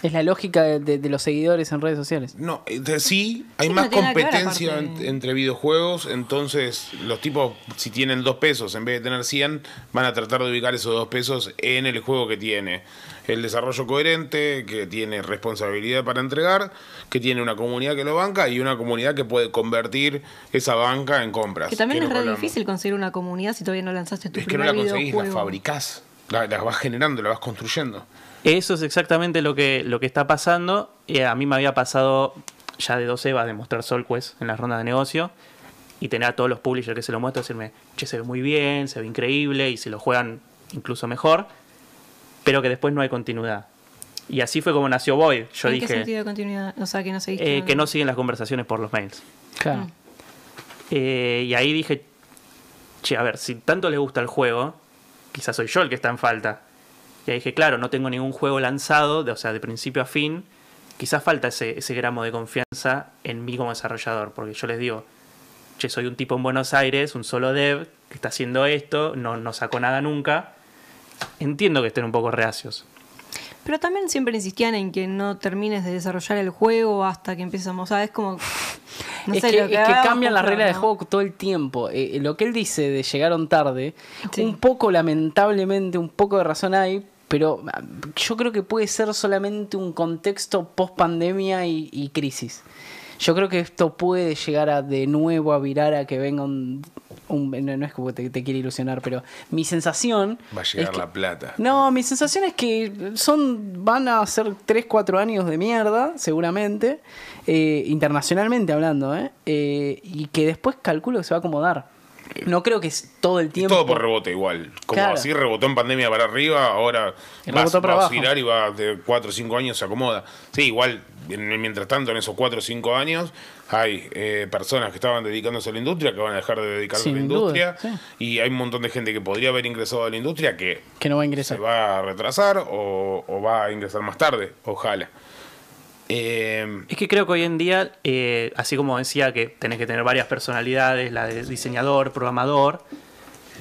es la lógica de, los seguidores en redes sociales. No, eh, sí, hay más competencia entre videojuegos, entonces los tipos, si tienen dos pesos en vez de tener 100, van a tratar de ubicar esos dos pesos en el juego que tiene. El desarrollo coherente, que tiene responsabilidad para entregar, que tiene una comunidad que lo banca y una comunidad que puede convertir esa banca en compras. Que también es re difícil conseguir una comunidad si todavía no lanzaste tu Es que no la conseguís, la fabricás las la vas generando, la vas construyendo. Eso es exactamente lo que, lo que está pasando. Eh, a mí me había pasado ya de 12 de a Sol SolQuest en las rondas de negocio y tener a todos los publishers que se lo muestran decirme, che, se ve muy bien, se ve increíble y se lo juegan incluso mejor, pero que después no hay continuidad. Y así fue como nació Void. Yo ¿En qué sentido de continuidad? que no eh, que no siguen las conversaciones por los mails. Claro. Eh, y ahí dije, che, a ver, si tanto les gusta el juego, quizás soy yo el que está en falta. Y ahí dije, claro, no tengo ningún juego lanzado, de, o sea, de principio a fin, quizás falta ese, gramo de confianza en mí como desarrollador, porque yo les digo, che, soy un tipo en Buenos Aires, un solo dev, que está haciendo esto, no, no sacó nada nunca. Entiendo que estén un poco reacios. Pero también siempre insistían en que no termines de desarrollar el juego hasta que empieces a sea Es como es, que, cambian las reglas de juego todo el tiempo. Eh, eh, lo que él dice de llegaron tarde, un poco lamentablemente, un poco de razón hay, pero ah, yo creo que puede ser solamente un contexto post pandemia y, crisis. Yo creo que esto puede llegar a, de nuevo a virar a que vengan... un no, es que te, quiera ilusionar, pero mi sensación... Va a llegar la plata. No, mi sensación es que son van a ser 3, 4 años de mierda, seguramente, eh, internacionalmente hablando, eh, eh, y que después calculo que se va a acomodar. No creo que es todo el tiempo. todo por rebote igual. Como así rebotó en pandemia para arriba, ahora va, a girar y va de 4 o 5 años se acomoda. Sí, igual, mientras tanto, en esos 4 o 5 años hay eh, personas que estaban dedicándose a la industria que van a dejar de dedicarse a la industria y hay un montón de gente que podría haber ingresado a la industria que, que no va a ingresar. Se va a retrasar o va a ingresar más tarde, ojalá. Em, es que creo que hoy en día, eh, así como decía que tenés que tener varias personalidades, la de diseñador, programador,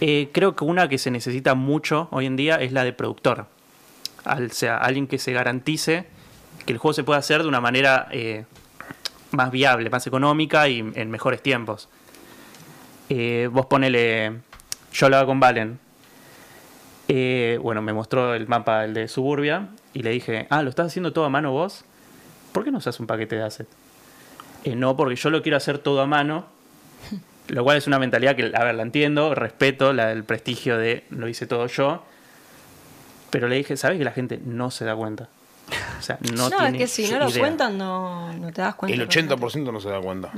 eh, creo que una que se necesita mucho hoy en día es la de productor. o sea, alguien que se garantice que el juego se pueda hacer de una manera eh, más viable, más económica y en mejores tiempos. vos ponele, yo lo hago con Valen, bueno, me mostró el mapa, el de Suburbia, y le dije, ah, ¿lo estás haciendo todo a mano vos? ¿por qué no se hace un paquete de asset? Eh, no, porque yo lo quiero hacer todo a mano, lo cual es una mentalidad que, a ver, la entiendo, respeto la, el prestigio de lo hice todo yo, pero le dije, ¿sabes que la gente no se da cuenta? O sea, no, no es que si no lo cuentan, no, te das cuenta. El 80% no se da cuenta.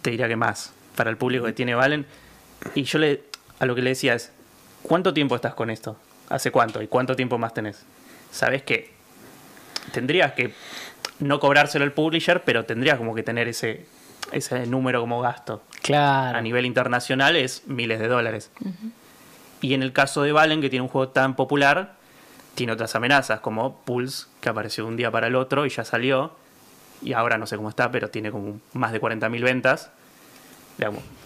Te diría que más, para el público que tiene Valen. Y yo le, a lo que le decía es, ¿cuánto tiempo estás con esto? ¿Hace cuánto? ¿Y cuánto tiempo más tenés? Sabes que tendrías que no cobrárselo al publisher, pero tendría como que tener ese, ese número como gasto. Claro. A nivel internacional es miles de dólares. Y en el caso de Valen, que tiene un juego tan popular, tiene otras amenazas, como Pulse, que apareció un día para el otro y ya salió. Y ahora no sé cómo está, pero tiene como más de 40.000 ventas.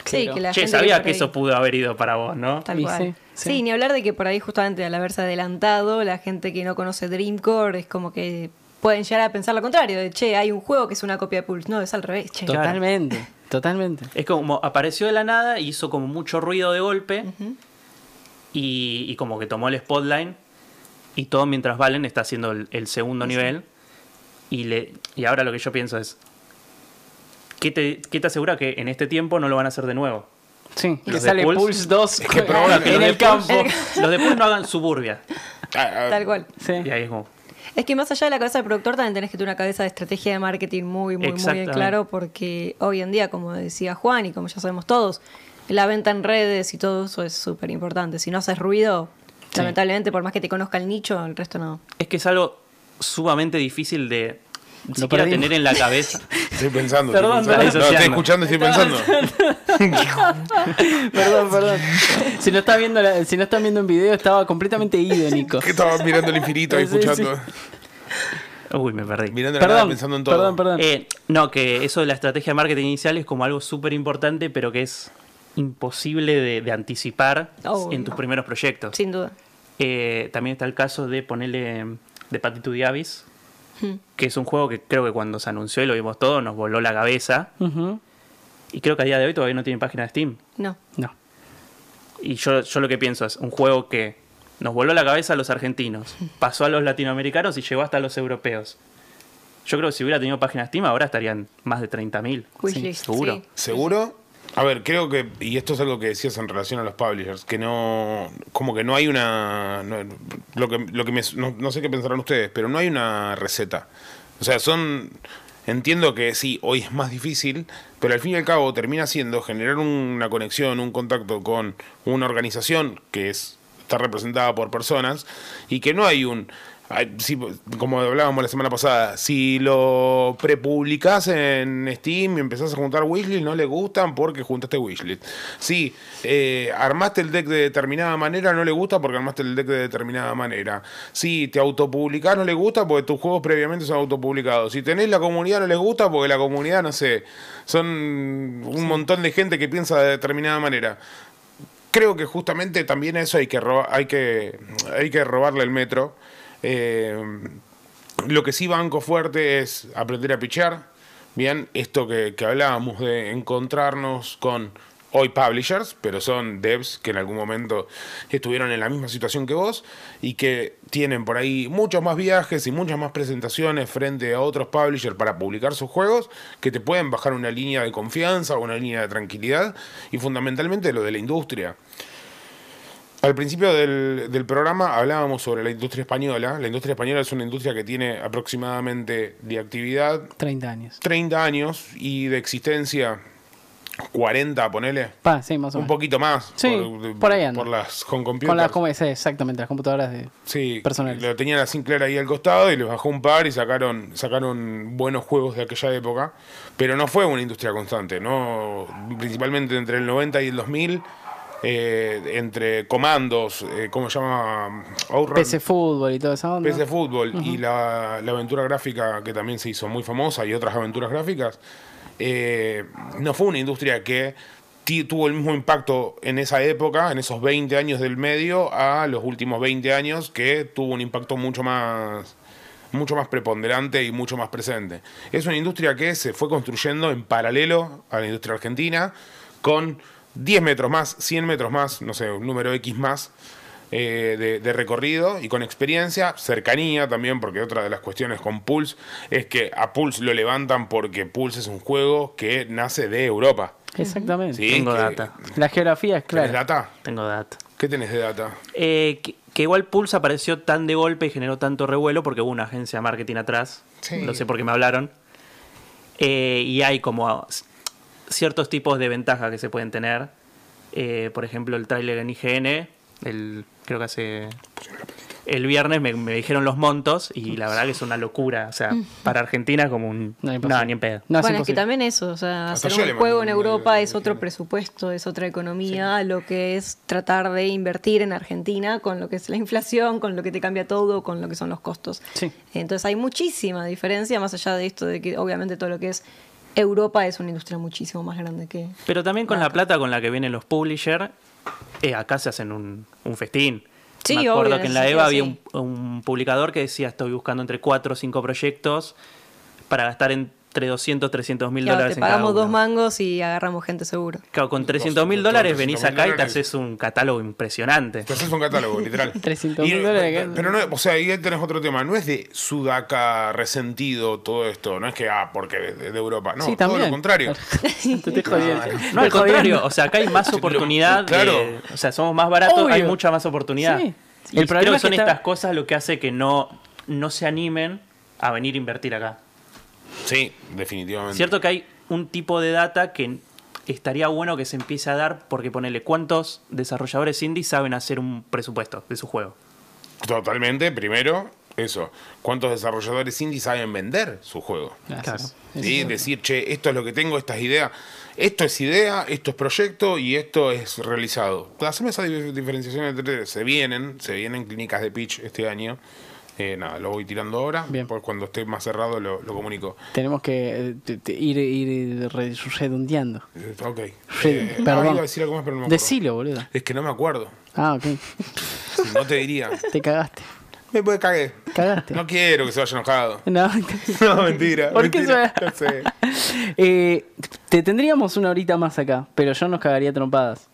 sí, que la che, sabía que, eso pudo haber ido para vos, ¿no? Tal cual. sí, ni hablar de que por ahí justamente al haberse adelantado, la gente que no conoce Dreamcore es como que pueden llegar a pensar lo contrario, de che, hay un juego que es una copia de Pulse. No, es al revés, che. Totalmente, [LAUGHS] totalmente. Es como apareció de la nada, hizo como mucho ruido de golpe y, como que tomó el spotlight y todo mientras Valen está haciendo el, segundo nivel. Y, le, y ahora lo que yo pienso es, ¿qué te, asegura que en este tiempo no lo van a hacer de nuevo? Sí, que sale Pulse, 2 [LAUGHS] que [LAUGHS] en el campo. Los de Pulse no hagan suburbia. Tal cual. Y ahí es como, es que más allá de la cabeza del productor, también tenés que tener una cabeza de estrategia de marketing muy, muy, muy bien claro, porque hoy en día, como decía Juan y como ya sabemos todos, la venta en redes y todo eso es súper importante. Si no haces ruido, lamentablemente, por más que te conozca el nicho, el resto no. Es que es algo sumamente difícil de no para tener en la cabeza. Estoy pensando. Perdón, estoy pensando. estoy escuchando estoy pensando. [LAUGHS] perdón, perdón. Si no, estás viendo si no están viendo un video, estaba completamente ido, Nico. Estaba mirando el infinito y escuchando. Uy, me perdí. Mirando perdón, pensando en todo. Perdón, perdón. Eh, no, que eso de la estrategia de marketing inicial es como algo súper importante, pero que es imposible de, anticipar en tus primeros proyectos. Sin duda. Eh, también está el caso de ponerle de Patito diabis que es un juego que creo que cuando se anunció y lo vimos todo nos voló la cabeza. Y creo que a día de hoy todavía no tiene página de Steam. No. No. Y yo, lo que pienso es un juego que nos voló la cabeza a los argentinos, [LAUGHS] pasó a los latinoamericanos y llegó hasta los europeos. Yo creo que si hubiera tenido página de Steam ahora estarían más de 30.000. Sí. Seguro. ¿Seguro? A ver, creo que, y esto es algo que decías en relación a los publishers, que no, como que no hay una, no, lo que, lo que no, sé qué pensarán ustedes, pero no hay una receta. O sea, son, entiendo que sí, hoy es más difícil, pero al fin y al cabo termina siendo generar una conexión, un contacto con una organización que es, está representada por personas y que no hay un como hablábamos la semana pasada, si lo prepublicás en Steam y empezás a juntar wishlist, no le gustan porque juntaste wishlist. Si eh, armaste el deck de determinada manera, no le gusta porque armaste el deck de determinada manera. Si te autopublicás, no le gusta porque tus juegos previamente son autopublicados. Si tenés la comunidad, no les gusta porque la comunidad, no sé, son un montón de gente que piensa de determinada manera creo que justamente también eso hay que, hay que, hay que robarle el metro eh, lo que sí banco fuerte es aprender a pichar. Bien, esto que, que hablábamos de encontrarnos con hoy publishers, pero son devs que en algún momento estuvieron en la misma situación que vos y que tienen por ahí muchos más viajes y muchas más presentaciones frente a otros publishers para publicar sus juegos que te pueden bajar una línea de confianza o una línea de tranquilidad y fundamentalmente lo de la industria. Al principio del, programa hablábamos sobre la industria española. La industria española es una industria que tiene aproximadamente de actividad... 30 años. 30 años y de existencia 40, ponele. Un poquito más. por, ahí Por las Con las, exactamente, las computadoras de sí, personales. Lo tenían la Sinclair ahí al costado y les bajó un par y sacaron, sacaron buenos juegos de aquella época. Pero no fue una industria constante, ¿no? Principalmente entre el 90 y el 2000 eh, entre comandos, eh, ¿cómo se llama? PC Fútbol y toda esa onda. PC Fútbol y la, aventura gráfica que también se hizo muy famosa y otras aventuras gráficas, eh, no fue una industria que tuvo el mismo impacto en esa época, en esos 20 años del medio, a los últimos 20 años, que tuvo un impacto mucho más mucho más preponderante y mucho más presente. Es una industria que se fue construyendo en paralelo a la industria argentina con 10 metros más, 100 metros más, no sé, un número X más eh, de, recorrido y con experiencia, cercanía también, porque otra de las cuestiones con Pulse es que a Pulse lo levantan porque Pulse es un juego que nace de Europa. Exactamente. Tengo data. La geografía es clara. ¿Tenés data? Tengo data. ¿Qué tenés de data? Eh, que, igual Pulse apareció tan de golpe y generó tanto revuelo porque hubo una agencia de marketing atrás. No sé por qué me hablaron. Eh, y hay como ciertos tipos de ventajas que se pueden tener. Eh, por ejemplo, el tráiler en IGN, el, creo que hace... El viernes me, dijeron los montos y la verdad que es una locura. O sea, mm. para Argentina como un... No, ni en pedo. bueno, es, que también eso, o sea, hacer un juego en Europa es otro presupuesto, es otra economía, lo que es tratar de invertir en Argentina con lo que es la inflación, con lo que te cambia todo, con lo que son los costos. Entonces hay muchísima diferencia, más allá de esto de que obviamente todo lo que es Europa es una industria muchísimo más grande que... Pero también con la plata con la que vienen los publishers, eh, acá se hacen un, festín. Sí, Me acuerdo que en la EVA había un, un, publicador que decía estoy buscando entre cuatro o cinco proyectos para gastar en entre 200, 300 mil dólares. pagamos dos mangos y agarramos gente seguro. Claro, con 300 mil dólares venís acá y te haces un catálogo impresionante. Te haces un catálogo, [LAUGHS] literal. 300 mil dólares. Pero no, o sea, ahí tenés otro tema. No es de sudaca resentido todo esto. No es que, ah, porque es de Europa. No, todo lo contrario. [LAUGHS] No, al contrario. O sea, acá hay más oportunidad. claro. o sea, somos más baratos, hay mucha más oportunidad. Sí. Y el problema creo que son estas cosas lo que hace que no, no se animen a venir a invertir acá. Sí, definitivamente. Cierto que hay un tipo de data que estaría bueno que se empiece a dar porque ponele cuántos desarrolladores indie saben hacer un presupuesto de su juego. Totalmente, primero, eso. ¿Cuántos desarrolladores indie saben vender su juego? Claro. ¿Sí? Decir, che, esto es lo que tengo, estas ideas. Esto es idea, esto es proyecto y esto es realizado. Hacemos esa diferenciación entre. Se vienen, se vienen clínicas de pitch este año. Eh, nada, lo voy tirando ahora. Bien. cuando esté más cerrado lo, lo comunico. Tenemos que eh, ir, ir redondeando. Ok. perdón. Decilo, boludo. Es que no me acuerdo. Ah, ok. no te diría. Te cagaste. Me puede cagué. Cagaste. No quiero que se vaya enojado. [LAUGHS] No, [LAUGHS] no mentira. ¿Por mentira, qué se No sé. [LAUGHS] eh, te tendríamos una horita más acá, pero yo nos cagaría trompadas.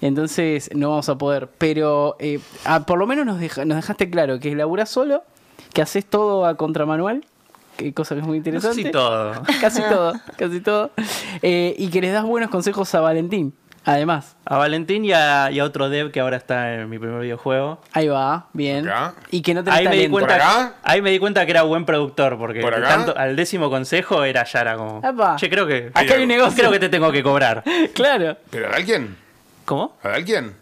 Entonces no vamos a poder. Pero eh, por lo menos nos, nos dejaste claro que laburás solo, que haces todo a contramanual que cosa que es muy interesante. Casi todo. [LAUGHS] casi todo, casi todo. Eh, y que les das buenos consejos a Valentín, además. A Valentín y a, otro dev que ahora está en mi primer videojuego. Ahí va, bien. Y que no te ahí me di cuenta, Ahí me di cuenta que era buen productor, porque tanto, al décimo consejo era Yara como. yo creo que. Acá hay un negocio. Creo que te tengo que cobrar. [LAUGHS] claro. ¿Pero alguien? ¿Cómo? ¿A alguien?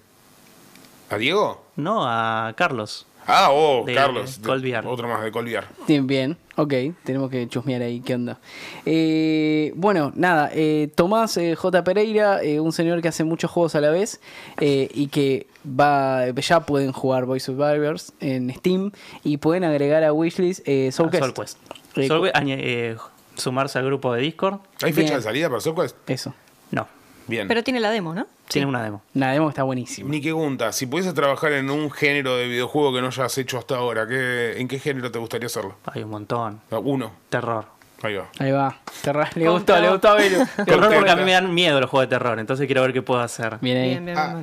¿A Diego? No, a Carlos. Ah, oh, Carlos. Colviar. Otro más de Colviar. Bien, bien, ok, tenemos que chusmear ahí, ¿qué onda? Eh, bueno, nada, eh, Tomás eh, J. Pereira, un señor que hace muchos juegos a la vez y que va ya pueden jugar Voice Survivors en Steam y pueden agregar a Wishlist Soulquest. Solquest sumarse al grupo de Discord. ¿Hay fecha de salida para Soulquest? Eso. Pero tiene la demo, ¿no? Tiene una demo. La demo está buenísima. Ni pregunta, si pudieses trabajar en un género de videojuego que no hayas hecho hasta ahora, ¿qué, ¿en qué género te gustaría hacerlo? Hay un montón. Ah, uno. Terror. Ahí va. Ahí va. Terror. Le gustó, le gustó a [LAUGHS] Terror porque a mí me dan miedo los juegos de terror, entonces quiero ver qué puedo hacer. Bien Bien, bien, ah.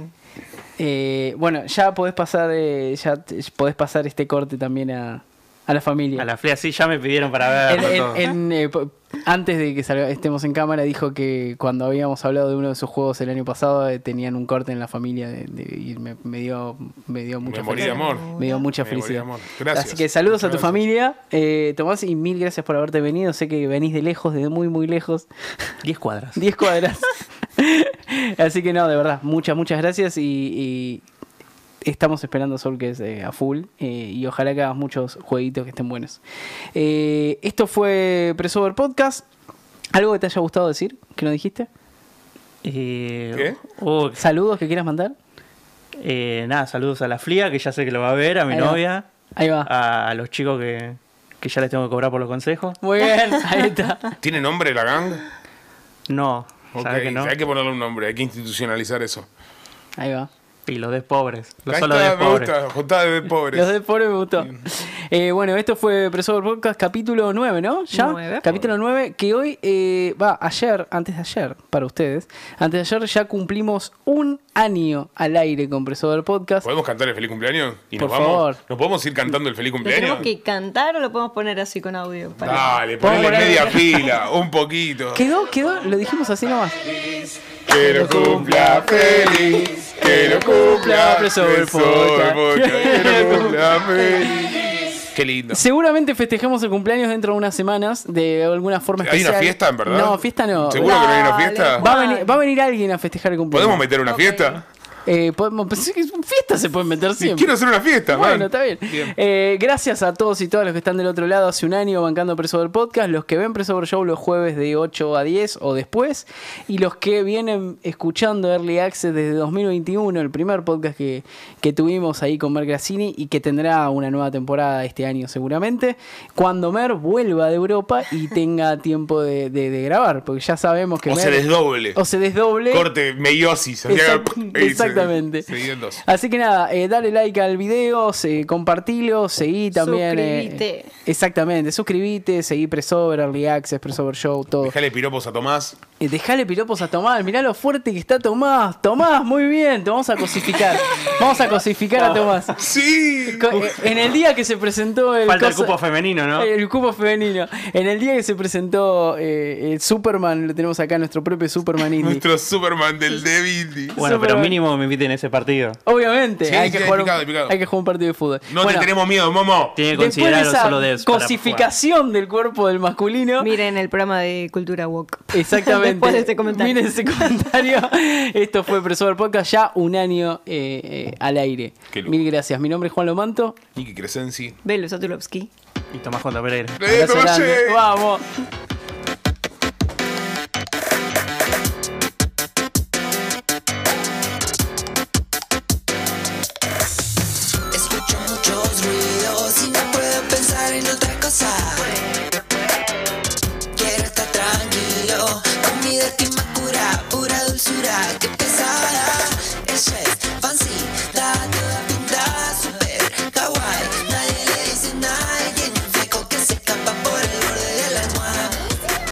eh, bueno, ya podés pasar, ya podés pasar este corte también a, a la familia. A la familia, sí, ya me pidieron para ver. Eh, antes de que estemos en cámara, dijo que cuando habíamos hablado de uno de sus juegos el año pasado, eh, tenían un corte en la familia y me, dio, me dio mucha me felicidad. Morí de amor. Me dio mucha felicidad. Así que saludos a tu familia, eh, Tomás, y mil gracias por haberte venido. Sé que venís de lejos, de muy, muy lejos. Diez cuadras. [LAUGHS] Diez cuadras. [LAUGHS] Así que no, de verdad, muchas, muchas gracias y estamos esperando Sol que es eh, a full eh, y ojalá que hagas muchos jueguitos que estén buenos. Eh, esto fue Presover Podcast. ¿Algo que te haya gustado decir que no dijiste? ¿Qué? ¿Saludos que quieras mandar? nada, saludos a la Flia, que ya sé que lo va a ver, a mi novia, Ahí va. a los chicos que, que ya les tengo que cobrar por los consejos. Muy bien, [LAUGHS] ahí está. ¿Tiene nombre la gang? No. Okay, que no. Hay que ponerle un nombre, hay que institucionalizar eso. Ahí va. Y los de pobres. Los solo pobres. Me pobres. los de pobres me gustó. Eh, bueno, esto fue Preso Podcast capítulo 9, ¿no? Capítulo 9, que hoy, eh, va, ayer, antes de ayer, para ustedes, antes de ayer ya cumplimos un año al aire con Preso Podcast. ¿Podemos cantar el feliz cumpleaños? Por Favor. ¿Nos podemos ir cantando el feliz cumpleaños? tenemos que cantar o lo podemos poner así con audio? Dale, ponle media pila, un poquito. Quedó, quedó, lo dijimos así nomás. Feliz, que lo cumpla feliz que lo cumpla preso Que Qué lindo. Seguramente festejemos el cumpleaños dentro de unas semanas de alguna forma especial. ¿Hay una fiesta, en verdad? No, fiesta no. ¿Seguro que no hay una fiesta? Va a, venir, va a venir alguien a festejar el cumpleaños. ¿Podemos meter una fiesta? Eh, podemos, pensé que fiesta se pueden meter siempre. Quiero hacer una fiesta, Bueno, está bien. Eh, gracias a todos y todas los que están del otro lado hace un año bancando Presover Podcast, los que ven Presover Show los jueves de 8 a 10 o después, y los que vienen escuchando Early Access desde 2021, el primer podcast que, que tuvimos ahí con Mer Grassini y que tendrá una nueva temporada este año seguramente, cuando Mer vuelva de Europa y [LAUGHS] tenga tiempo de, grabar, porque ya sabemos que... O se desdoble. O se desdoble. Corte, meiosis. Eh, Exactamente. Así que nada, eh, dale like al video, compartilo, seguí también. Eh, suscribite. exactamente, suscribite, seguí Presover, Early Access, Presover Show, todo. Dejale piropos a Tomás. Eh, dejale piropos a Tomás, mirá lo fuerte que está Tomás. Tomás, muy bien, te vamos a cosificar. Vamos a cosificar a Tomás. Sí. Eh, en el día que se presentó el. Falta el cupo femenino, ¿no? El cupo femenino. En el día que se presentó eh, el Superman, lo tenemos acá, nuestro propio Superman Nuestro Superman del Debbie. Bueno, pero mínimo me inviten a ese partido. Obviamente, hay, que jugar un, partido de fútbol. No bueno, te tenemos miedo, Momo. Tiene que solo de solo Cosificación del cuerpo del masculino. Miren el programa de Cultura Walk. Exactamente después este comentario. Miren ese comentario. Esto fue Presover Podcast, ya un año eh, eh, al aire. Mil gracias. Mi nombre es Juan Lomanto. Niki Crescenzi. Belo Satulovsky. Y Tomás Juan Pereira. ¡Eh, Vamos. that.